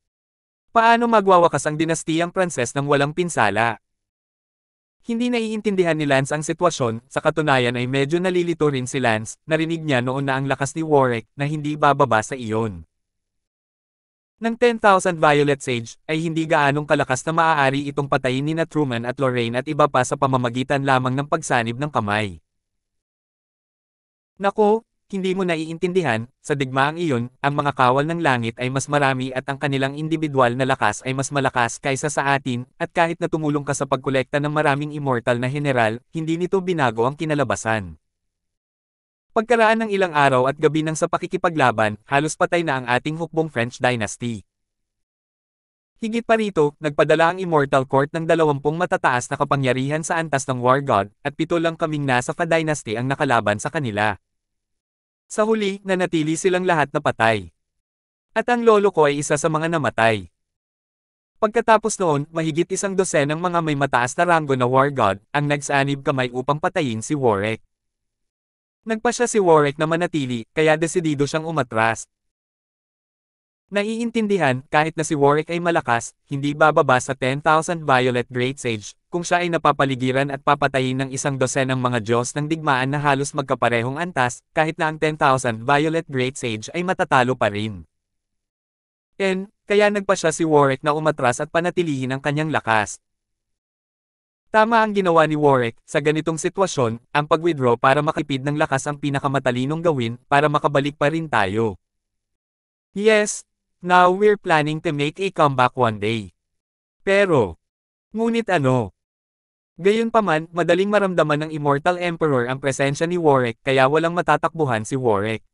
Paano magwawakas ang dinastiyang Pranses ng walang pinsala? Hindi naiintindihan ni Lance ang sitwasyon, sa katunayan ay medyo nalilito rin si Lance, narinig niya noon na ang lakas ni Warwick, na hindi bababa sa iyon ng 10,000 Violet Sage, ay hindi gaanong kalakas na maaari itong patayin ni na Truman at Lorraine at iba pa sa pamamagitan lamang ng pagsanib ng kamay. Nako, hindi mo naiintindihan, sa digmaang iyon, ang mga kawal ng langit ay mas marami at ang kanilang individual na lakas ay mas malakas kaysa sa atin, at kahit na tumulong ka sa pagkolekta ng maraming immortal na general, hindi nito binago ang kinalabasan. Pagkaraan ng ilang araw at gabi ng sa pakikipaglaban, halos patay na ang ating hukbong French dynasty. Higit pa rito, nagpadala ang Immortal Court ng dalawampung matataas na kapangyarihan sa antas ng War God, at pito lang kaming nasa Fa Dynasty ang nakalaban sa kanila. Sa huli, nanatili silang lahat na patay. At ang lolo ko ay isa sa mga namatay. Pagkatapos noon, mahigit isang dosen ng mga may mataas na ranggo na War God, ang nagsanib kamay upang patayin si Warwick. Nagpa siya si Warwick na manatili, kaya desidido siyang umatras. Naiintindihan, kahit na si Warwick ay malakas, hindi bababa sa 10,000 Violet Great Sage, kung siya ay napapaligiran at papatayin ng isang dosenang mga Diyos ng digmaan na halos magkaparehong antas, kahit na ang 10,000 Violet Great Sage ay matatalo pa rin. N, kaya nagpa siya si Warwick na umatras at panatilihin ang kanyang lakas. Tama ang ginawa ni Warwick, sa ganitong sitwasyon, ang pag-withdraw para makipid ng lakas ang pinakamatalinong gawin para makabalik pa rin tayo. Yes, now we're planning to make a comeback one day. Pero, ngunit ano? Gayunpaman, madaling maramdaman ng Immortal Emperor ang presensya ni Warwick kaya walang matatakbuhan si Warwick.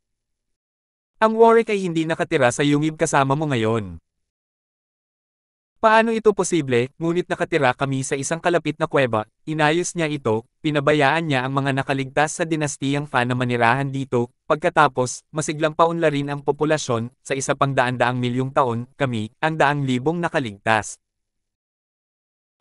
Ang Warwick ay hindi nakatira sa yungib kasama mo ngayon. Paano ito posible, ngunit nakatira kami sa isang kalapit na kuweba, inayos niya ito, pinabayaan niya ang mga nakaligtas sa dinastiyang Fa na manirahan dito, pagkatapos, masiglang paunla rin ang populasyon, sa isa pang daan-daang milyong taon, kami, ang daang libong nakaligtas.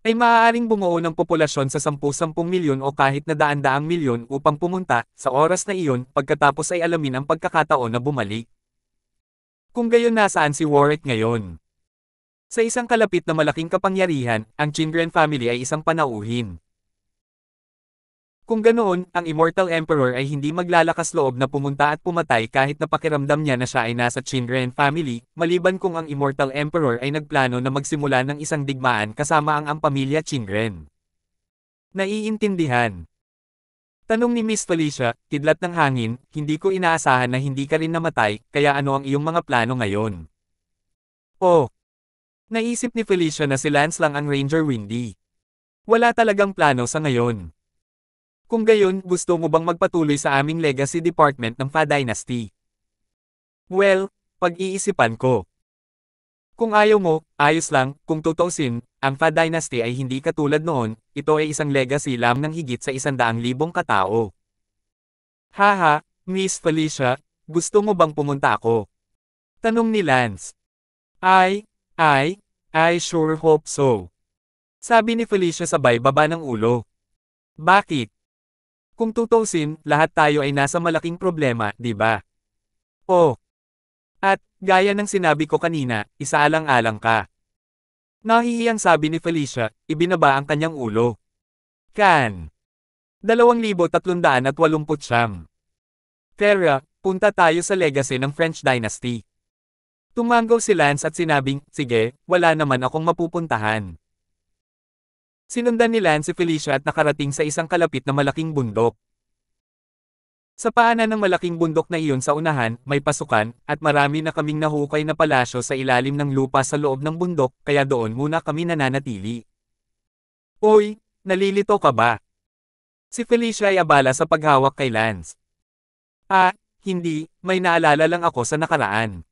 Ay maaaring bumuo ng populasyon sa 10-10 milyon o kahit na daan-daang milyon upang pumunta, sa oras na iyon, pagkatapos ay alamin ang pagkakataon na bumalik. Kung gayon nasaan si Warwick ngayon? Sa isang kalapit na malaking kapangyarihan, ang Qingren family ay isang panauhin. Kung ganoon, ang Immortal Emperor ay hindi maglalakas loob na pumunta at pumatay kahit na pakiramdam niya na siya ay nasa Qingren family, maliban kung ang Immortal Emperor ay nagplano na magsimula ng isang digmaan kasama ang ang pamilya Qingren. Naiintindihan. Tanong ni Miss Felicia, kidlat ng hangin, hindi ko inaasahan na hindi ka rin namatay, kaya ano ang iyong mga plano ngayon? Oh, Naisip ni Felicia na si Lance lang ang Ranger Windy. Wala talagang plano sa ngayon. Kung gayon, gusto mo bang magpatuloy sa aming legacy department ng Fa Dynasty? Well, pag-iisipan ko. Kung ayaw mo, ayos lang, kung tutuusin, ang Fa Dynasty ay hindi katulad noon, ito ay isang legacy lam ng higit sa isandaang libong katao. Haha, Miss Felicia, gusto mo bang pumunta ako? Tanong ni Lance. Ay, I, I sure hope so. Sabi ni Felicia sabay baba ng ulo. Bakit? Kung tutusin, lahat tayo ay nasa malaking problema, di ba? Oh. At, gaya ng sinabi ko kanina, isaalang-alang ka. Nahihiyang sabi ni Felicia, ibinaba ang kanyang ulo. Kan. 2,380. Terra, punta tayo sa legacy ng French dynasty. Tumanggaw si Lance at sinabing, sige, wala naman akong mapupuntahan. Sinundan ni Lance si Felicia at nakarating sa isang kalapit na malaking bundok. Sa paanan ng malaking bundok na iyon sa unahan, may pasukan, at marami na kaming nahukay na palasyo sa ilalim ng lupa sa loob ng bundok, kaya doon muna kami nananatili. Uy, nalilito ka ba? Si Felicia ay abala sa paghawak kay Lance. Ah, hindi, may naalala lang ako sa nakaraan.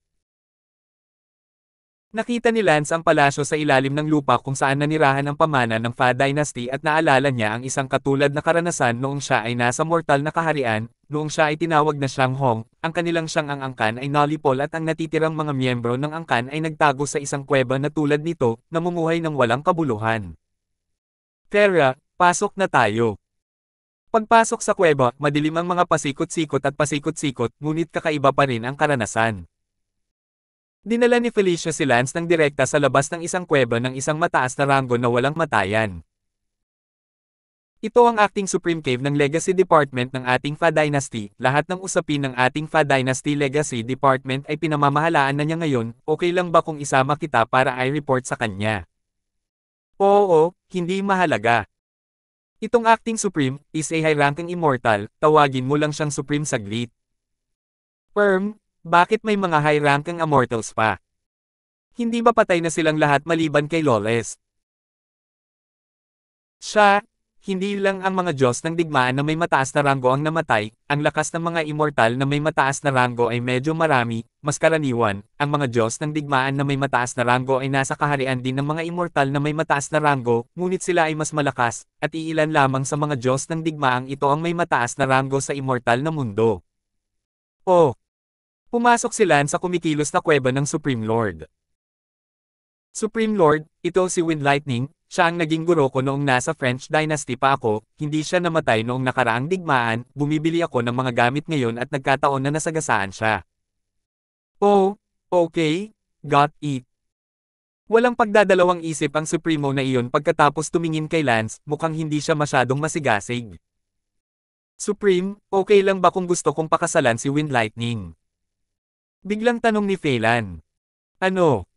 Nakita ni Lance ang palasyo sa ilalim ng lupa kung saan nanirahan ang pamana ng Fa Dynasty at naalala niya ang isang katulad na karanasan noong siya ay nasa mortal na kaharian, noong siya ay tinawag na Shang Hong, ang kanilang siyang ang angkan ay nalipol at ang natitirang mga miyembro ng angkan ay nagtago sa isang kweba na tulad nito, namumuhay ng walang kabuluhan. Terra, pasok na tayo. Pagpasok sa kweba, madilim ang mga pasikot-sikot at pasikot-sikot, ngunit kakaiba pa rin ang karanasan. Dinala ni Felicia si Lance ng direkta sa labas ng isang kuweba ng isang mataas na ranggo na walang matayan. Ito ang acting Supreme Cave ng Legacy Department ng ating Fa Dynasty. Lahat ng usapin ng ating Fa Dynasty Legacy Department ay pinamamahalaan na niya ngayon, okay lang ba kung isama kita para ay report sa kanya? Oo, hindi mahalaga. Itong acting Supreme, is a high-ranking immortal, tawagin mo lang siyang Supreme saglit. Perm, bakit may mga high rank ang Immortals pa? Hindi ba patay na silang lahat maliban kay Loles? Siya, hindi lang ang mga Diyos ng digmaan na may mataas na ranggo ang namatay, ang lakas ng mga immortal na may mataas na ranggo ay medyo marami, mas karaniwan, ang mga Diyos ng digmaan na may mataas na ranggo ay nasa kaharian din ng mga immortal na may mataas na ranggo, ngunit sila ay mas malakas, at iilan lamang sa mga Diyos ng digmaang ito ang may mataas na ranggo sa immortal na mundo. O, oh, Pumasok sila sa kumikilos na kuweba ng Supreme Lord. Supreme Lord, ito si Wind Lightning, siya ang naging guro ko noong nasa French Dynasty pa ako, hindi siya namatay noong nakaraang digmaan, bumibili ako ng mga gamit ngayon at nagkataon na nasagasaan siya. Oh, okay, got it. Walang pagdadalawang isip ang Supremo na iyon pagkatapos tumingin kay Lance, mukhang hindi siya masyadong masigasig. Supreme, okay lang ba kung gusto kong pakasalan si Wind Lightning? Biglang tanong ni Phelan. Ano?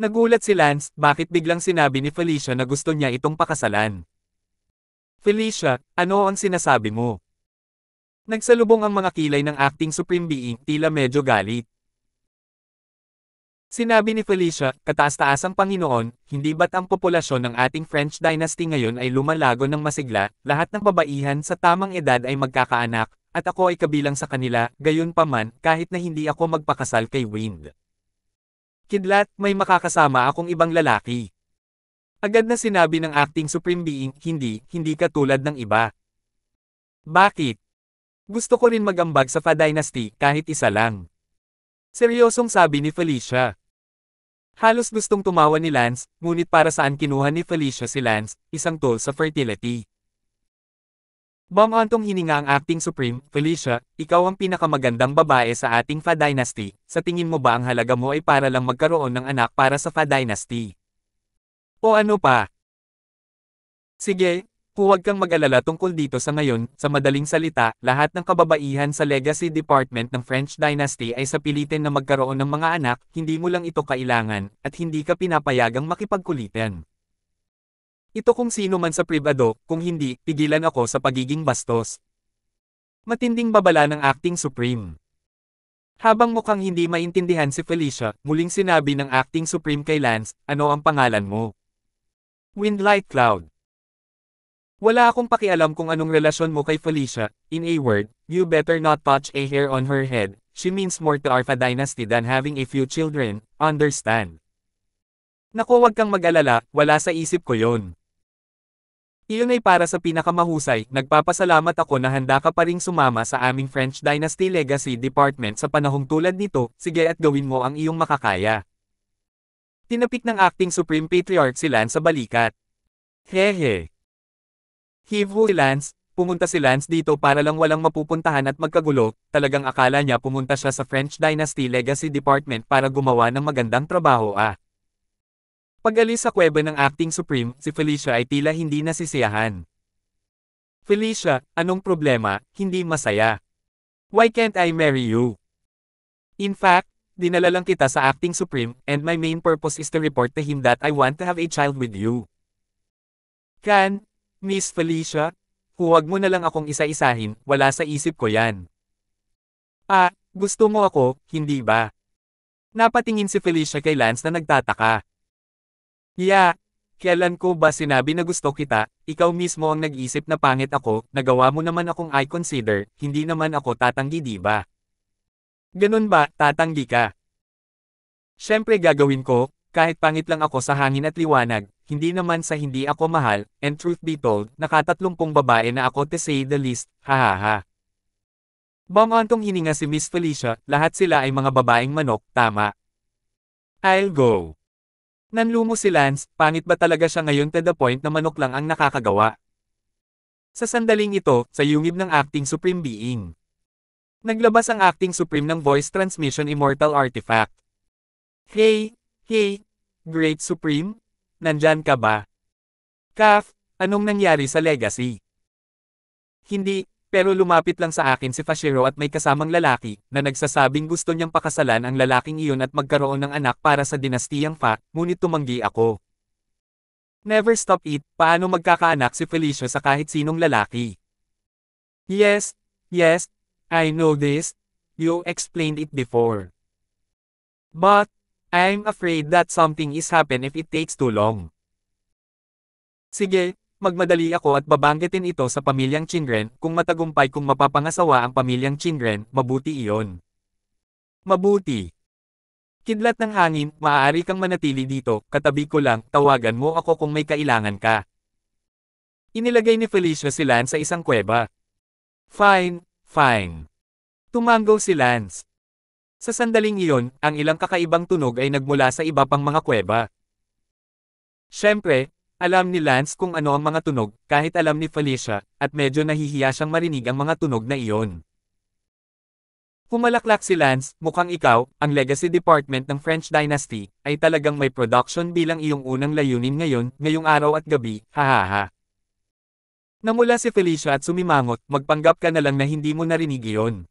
Nagulat si Lance, bakit biglang sinabi ni Felicia na gusto niya itong pakasalan. Felicia, ano ang sinasabi mo? Nagsalubong ang mga kilay ng acting supreme being, tila medyo galit. Sinabi ni Felicia, kataas-taas ang Panginoon, hindi ba't ang populasyon ng ating French dynasty ngayon ay lumalago ng masigla, lahat ng babaihan sa tamang edad ay magkakaanak, at ako ay kabilang sa kanila, gayon paman, kahit na hindi ako magpakasal kay Wind. Kidlat, may makakasama akong ibang lalaki. Agad na sinabi ng acting supreme being, hindi, hindi ka tulad ng iba. Bakit? Gusto ko rin magambag sa Fa Dynasty, kahit isa lang. Seryosong sabi ni Felicia. Halos gustong tumawa ni Lance, ngunit para saan kinuha ni Felicia si Lance, isang tool sa fertility. Ma'am hininga ang acting supreme, Felicia, ikaw ang pinakamagandang babae sa ating Fa Dynasty, sa tingin mo ba ang halaga mo ay para lang magkaroon ng anak para sa Fa Dynasty? O ano pa? Sige, huwag kang mag-alala tungkol dito sa ngayon, sa madaling salita, lahat ng kababaihan sa legacy department ng French Dynasty ay sa pilitin na magkaroon ng mga anak, hindi mo lang ito kailangan, at hindi ka pinapayagang makipagkulitan. Ito kung sino man sa privado, kung hindi, pigilan ako sa pagiging bastos. Matinding babala ng acting supreme. Habang mukhang hindi maintindihan si Felicia, muling sinabi ng acting supreme kay Lance, ano ang pangalan mo? Windlight Cloud. Wala akong pakialam kung anong relasyon mo kay Felicia, in a word, you better not touch a hair on her head, she means more to Arfa dynasty than having a few children, understand? Nako wag kang mag-alala, wala sa isip ko yon. Iyon ay para sa pinakamahusay, nagpapasalamat ako na handa ka pa ring sumama sa aming French Dynasty Legacy Department sa panahong tulad nito, sige at gawin mo ang iyong makakaya. Tinapik ng acting Supreme Patriarch si Lance sa balikat. Hehe. Hivu si Lance, pumunta si Lance dito para lang walang mapupuntahan at magkagulo, talagang akala niya pumunta siya sa French Dynasty Legacy Department para gumawa ng magandang trabaho ah. Pag-alis sa kuweba ng acting supreme, si Felicia ay tila hindi nasisiyahan. Felicia, anong problema, hindi masaya. Why can't I marry you? In fact, dinala lang kita sa acting supreme, and my main purpose is to report to him that I want to have a child with you. Can, Miss Felicia, huwag mo na lang akong isa-isahin, wala sa isip ko yan. Ah, gusto mo ako, hindi ba? Napatingin si Felicia kay Lance na nagtataka. Yeah, kailan ko ba sinabi na gusto kita, ikaw mismo ang nag-isip na pangit ako, nagawa mo naman akong I consider, hindi naman ako tatanggi di ba? Ganun ba, tatanggi ka? Siyempre gagawin ko, kahit pangit lang ako sa hangin at liwanag, hindi naman sa hindi ako mahal, and truth be told, nakatatlumpong babae na ako to say the least, hahaha. Bamantong hininga si Miss Felicia, lahat sila ay mga babaeng manok, tama. I'll go. Nanlumo si Lance, pangit ba talaga siya ngayon to the point na manok lang ang nakakagawa? Sa sandaling ito, sa yungib ng acting supreme being. Naglabas ang acting supreme ng voice transmission immortal artifact. Hey, hey, great supreme, nandyan ka ba? Kaf, anong nangyari sa legacy? Hindi, pero lumapit lang sa akin si Fashiro at may kasamang lalaki, na nagsasabing gusto niyang pakasalan ang lalaking iyon at magkaroon ng anak para sa dinastiyang Fa, ngunit tumanggi ako. Never stop it, paano magkakaanak si Felicia sa kahit sinong lalaki? Yes, yes, I know this, you explained it before. But, I'm afraid that something is happen if it takes too long. Sige, Magmadali ako at babanggitin ito sa pamilyang Chingren, kung matagumpay kung mapapangasawa ang pamilyang Chingren, mabuti iyon. Mabuti. Kidlat ng hangin, maaari kang manatili dito, katabi ko lang, tawagan mo ako kung may kailangan ka. Inilagay ni Felicia si Lance sa isang kuweba. Fine, fine. Tumango si Lance. Sa sandaling iyon, ang ilang kakaibang tunog ay nagmula sa iba pang mga kuweba. Siyempre, alam ni Lance kung ano ang mga tunog, kahit alam ni Felicia, at medyo nahihiya siyang marinig ang mga tunog na iyon. Pumalaklak si Lance, mukhang ikaw, ang legacy department ng French dynasty, ay talagang may production bilang iyong unang layunin ngayon, ngayong araw at gabi, hahaha. Namula si Felicia at sumimangot, magpanggap ka na lang na hindi mo narinig iyon.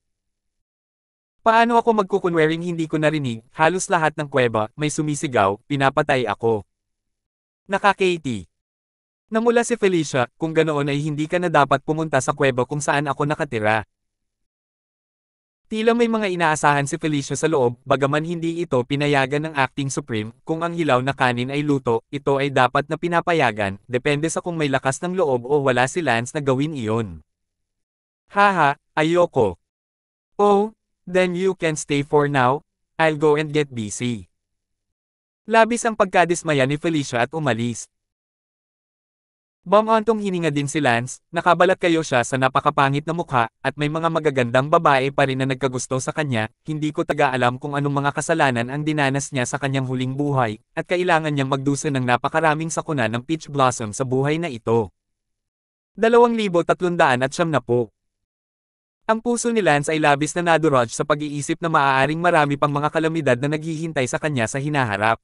Paano ako magkukunwering hindi ko narinig, halos lahat ng kweba, may sumisigaw, pinapatay ako. Naka Katie. Namula si Felicia, kung ganoon ay hindi ka na dapat pumunta sa kuweba kung saan ako nakatira. Tila may mga inaasahan si Felicia sa loob, bagaman hindi ito pinayagan ng acting supreme, kung ang hilaw na kanin ay luto, ito ay dapat na pinapayagan, depende sa kung may lakas ng loob o wala si Lance na gawin iyon. Haha, ayoko. Oh, then you can stay for now, I'll go and get busy. Labis ang pagkadismaya ni Felicia at umalis. Bamantong hininga din si Lance, nakabalat kayo siya sa napakapangit na mukha, at may mga magagandang babae pa rin na nagkagusto sa kanya, hindi ko taga-alam kung anong mga kasalanan ang dinanas niya sa kanyang huling buhay, at kailangan niyang magdusa ng napakaraming sakuna ng peach blossom sa buhay na ito. 2,300 at siyam na po. Ang puso ni Lance ay labis na nadurog sa pag-iisip na maaaring marami pang mga kalamidad na naghihintay sa kanya sa hinaharap.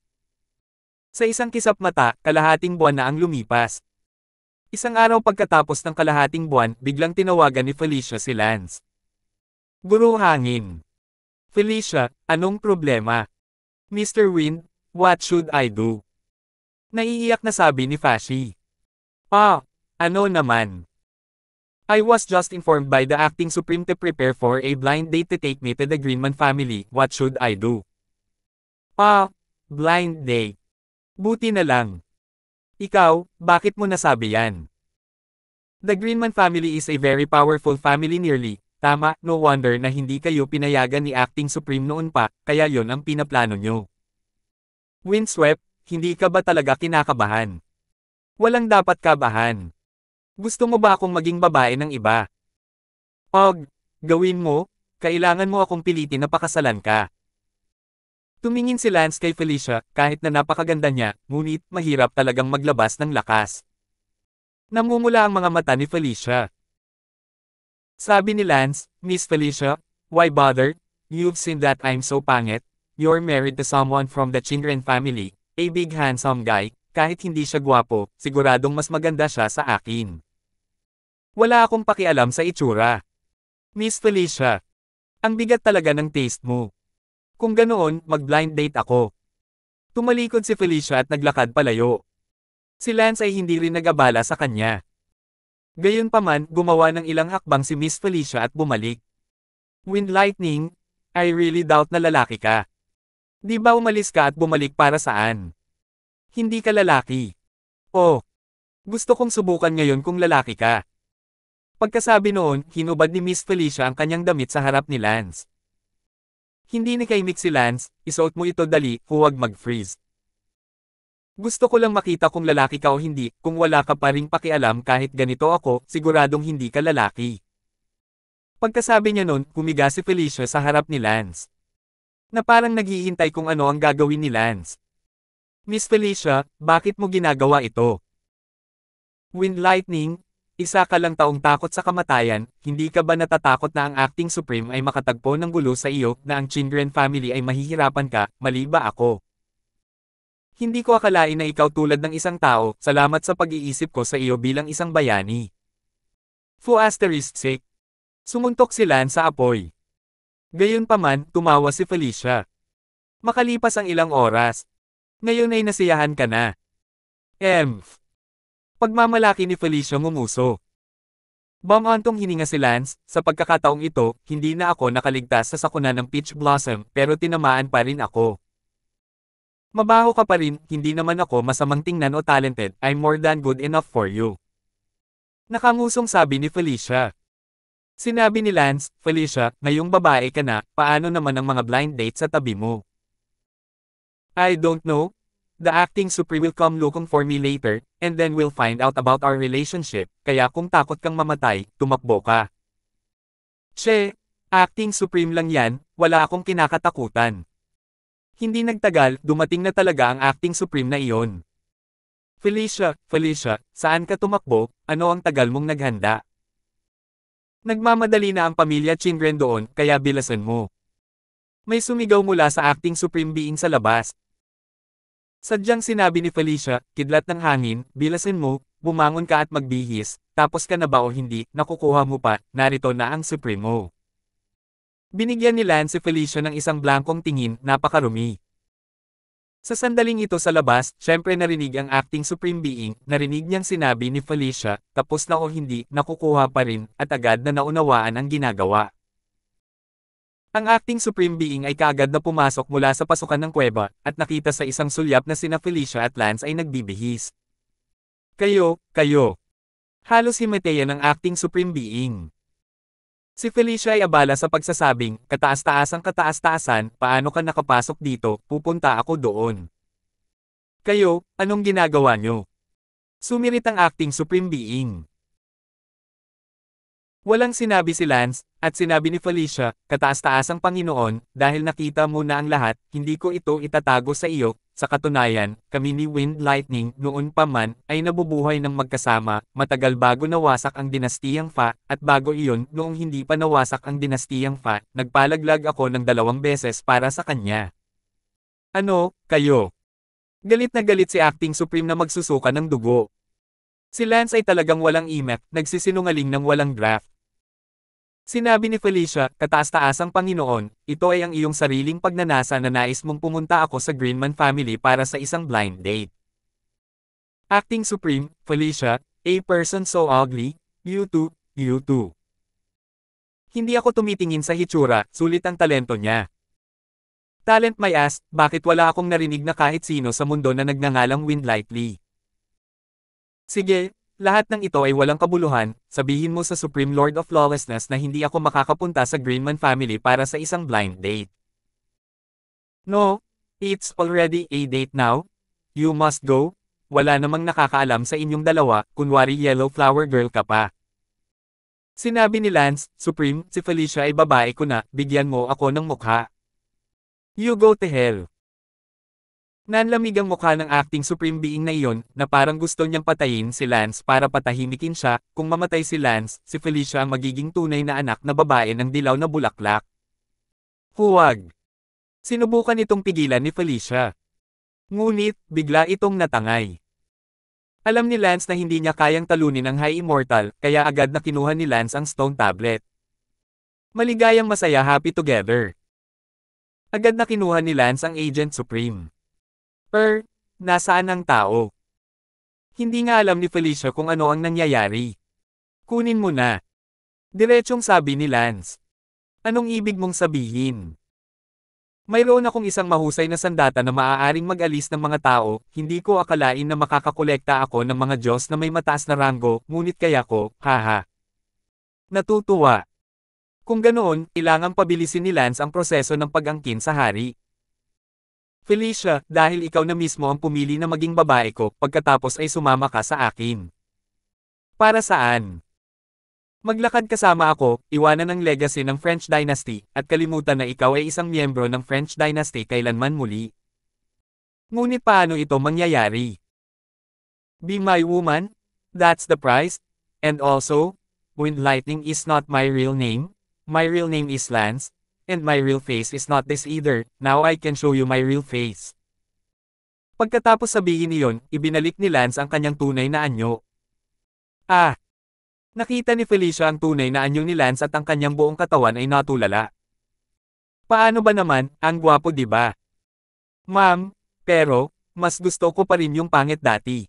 Sa isang kisap mata, kalahating buwan na ang lumipas. Isang araw pagkatapos ng kalahating buwan, biglang tinawagan ni Felicia si Lance. Guru hangin. Felicia, anong problema? Mr. Wind, what should I do? Naiiyak na sabi ni Fashi. Ah, ano naman? I was just informed by the acting supreme to prepare for a blind date to take me to the Greenman family, what should I do? Ah, blind date. Buti na lang. Ikaw, bakit mo nasabi yan? The Greenman family is a very powerful family nearly, tama, no wonder na hindi kayo pinayagan ni Acting Supreme noon pa, kaya yon ang pinaplano nyo. Windswept, hindi ka ba talaga kinakabahan? Walang dapat kabahan. Gusto mo ba akong maging babae ng iba? Og, gawin mo, kailangan mo akong pilitin na pakasalan ka. Tumingin si Lance kay Felicia, kahit na napakaganda niya, ngunit mahirap talagang maglabas ng lakas. Namumula ang mga mata ni Felicia. Sabi ni Lance, Miss Felicia, why bother? You've seen that I'm so pangit. You're married to someone from the Chingren family, a big handsome guy, kahit hindi siya gwapo, siguradong mas maganda siya sa akin. Wala akong pakialam sa itsura. Miss Felicia, ang bigat talaga ng taste mo. Kung ganoon, mag-blind date ako. Tumalikod si Felicia at naglakad palayo. Si Lance ay hindi rin nagabala sa kanya. Gayunpaman, gumawa ng ilang hakbang si Miss Felicia at bumalik. Wind Lightning, I really doubt na lalaki ka. Di ba umalis ka at bumalik para saan? Hindi ka lalaki. Oh. Gusto kong subukan ngayon kung lalaki ka. Pagkasabi noon, hinubad ni Miss Felicia ang kanyang damit sa harap ni Lance. Hindi ni kay Nick si Lance, isuot mo ito dali, huwag mag-freeze. Gusto ko lang makita kung lalaki ka o hindi, kung wala ka pa ring pakialam kahit ganito ako, siguradong hindi ka lalaki. Pagkasabi niya nun, kumiga si Felicia sa harap ni Lance. Na parang naghihintay kung ano ang gagawin ni Lance. Miss Felicia, bakit mo ginagawa ito? Wind lightning, isa ka lang taong takot sa kamatayan, hindi ka ba natatakot na ang acting supreme ay makatagpo ng gulo sa iyo, na ang Chindren family ay mahihirapan ka, mali ba ako? Hindi ko akalain na ikaw tulad ng isang tao, salamat sa pag-iisip ko sa iyo bilang isang bayani. Fu asterisk sick. Sumuntok si Lan sa apoy. Gayunpaman, tumawa si Felicia. Makalipas ang ilang oras. Ngayon ay nasiyahan ka na. Emph. Pagmamalaki ni Felicio Mumuso. Bamantong hininga si Lance, sa pagkakataong ito, hindi na ako nakaligtas sa sakuna ng peach blossom pero tinamaan pa rin ako. Mabaho ka pa rin, hindi naman ako masamang tingnan o talented, I'm more than good enough for you. Nakangusong sabi ni Felicia. Sinabi ni Lance, Felicia, ngayong babae ka na, paano naman ang mga blind dates sa tabi mo? I don't know, The acting Supri will come looking for me later, and then we'll find out about our relationship, kaya kung takot kang mamatay, tumakbo ka. Che, acting supreme lang yan, wala akong kinakatakutan. Hindi nagtagal, dumating na talaga ang acting supreme na iyon. Felicia, Felicia, saan ka tumakbo? Ano ang tagal mong naghanda? Nagmamadali na ang pamilya Chindren doon, kaya bilasan mo. May sumigaw mula sa acting supreme being sa labas, Sadyang sinabi ni Felicia, kidlat ng hangin, bilasin mo, bumangon ka at magbihis, tapos ka na ba o hindi, nakukuha mo pa, narito na ang Supremo. Binigyan ni Lance si Felicia ng isang blankong tingin, napakarumi. Sa sandaling ito sa labas, syempre narinig ang acting Supreme Being, narinig niyang sinabi ni Felicia, tapos na o hindi, nakukuha pa rin, at agad na naunawaan ang ginagawa. Ang acting supreme being ay kagad na pumasok mula sa pasukan ng kuweba, at nakita sa isang sulyap na sina Felicia at Lance ay nagbibihis. Kayo, kayo. Halos himatayan ng acting supreme being. Si Felicia ay abala sa pagsasabing, kataas-taasang kataas-taasan, paano ka nakapasok dito, pupunta ako doon. Kayo, anong ginagawa nyo? Sumirit ang acting supreme being. Walang sinabi si Lance, at sinabi ni Felicia, kataas-taas ang Panginoon, dahil nakita mo na ang lahat, hindi ko ito itatago sa iyo, sa katunayan, kami ni Wind Lightning noon pa man, ay nabubuhay ng magkasama, matagal bago nawasak ang dinastiyang Fa, at bago iyon, noong hindi pa nawasak ang dinastiyang Fa, nagpalaglag ako ng dalawang beses para sa kanya. Ano, kayo? Galit na galit si Acting Supreme na magsusuka ng dugo. Si Lance ay talagang walang imek, nagsisinungaling ng walang draft. Sinabi ni Felicia, kataas-taas ang Panginoon, ito ay ang iyong sariling pagnanasa na nais mong pumunta ako sa Greenman family para sa isang blind date. Acting Supreme, Felicia, a person so ugly, you too, you too. Hindi ako tumitingin sa hitsura, sulit ang talento niya. Talent may ask, bakit wala akong narinig na kahit sino sa mundo na nagnangalang Wind Lightly? Sige, lahat ng ito ay walang kabuluhan, sabihin mo sa Supreme Lord of Lawlessness na hindi ako makakapunta sa Greenman family para sa isang blind date. No, it's already a date now. You must go. Wala namang nakakaalam sa inyong dalawa, kunwari yellow flower girl ka pa. Sinabi ni Lance, Supreme, si Felicia ay babae ko na, bigyan mo ako ng mukha. You go to hell. Nanlamig ang mukha ng acting supreme being na iyon, na parang gusto niyang patayin si Lance para patahimikin siya, kung mamatay si Lance, si Felicia ang magiging tunay na anak na babae ng dilaw na bulaklak. Huwag! Sinubukan itong pigilan ni Felicia. Ngunit, bigla itong natangay. Alam ni Lance na hindi niya kayang talunin ang High Immortal, kaya agad na kinuha ni Lance ang stone tablet. Maligayang masaya happy together. Agad na kinuha ni Lance ang Agent Supreme. Per, nasaan ang tao? Hindi nga alam ni Felicia kung ano ang nangyayari. Kunin mo na. Diretsong sabi ni Lance. Anong ibig mong sabihin? Mayroon akong isang mahusay na sandata na maaaring mag-alis ng mga tao, hindi ko akalain na makakakolekta ako ng mga Diyos na may mataas na ranggo, ngunit kaya ko, haha. Natutuwa. Kung ganoon, kailangang pabilisin ni Lance ang proseso ng pag-angkin sa hari. Felicia, dahil ikaw na mismo ang pumili na maging babae ko, pagkatapos ay sumama ka sa akin. Para saan? Maglakad kasama ako, iwanan ang legacy ng French dynasty, at kalimutan na ikaw ay isang miyembro ng French dynasty kailanman muli. Ngunit paano ito mangyayari? Be my woman? That's the price? And also, Wind lightning is not my real name, my real name is Lance, And my real face is not this either, now I can show you my real face. Pagkatapos sabihin iyon, ibinalik ni Lance ang kanyang tunay na anyo. Ah! Nakita ni Felicia ang tunay na anyo ni Lance at ang kanyang buong katawan ay natulala. Paano ba naman, ang gwapo ba? Diba? Ma'am, pero, mas gusto ko pa rin yung pangit dati.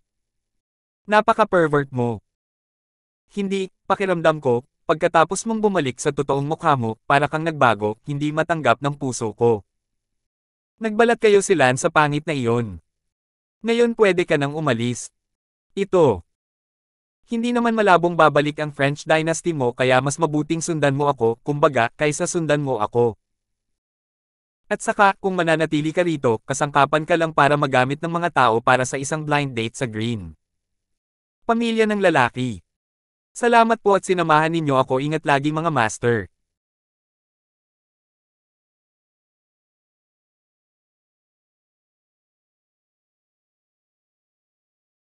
Napaka-pervert mo. Hindi, pakiramdam ko, Pagkatapos mong bumalik sa totoong mukha mo, para kang nagbago, hindi matanggap ng puso ko. Nagbalat kayo sila sa pangit na iyon. Ngayon pwede ka nang umalis. Ito. Hindi naman malabong babalik ang French dynasty mo kaya mas mabuting sundan mo ako, kumbaga, kaysa sundan mo ako. At saka, kung mananatili ka rito, kasangkapan ka lang para magamit ng mga tao para sa isang blind date sa green. Pamilya ng lalaki. Salamat po at sinamahan ninyo ako ingat lagi mga master.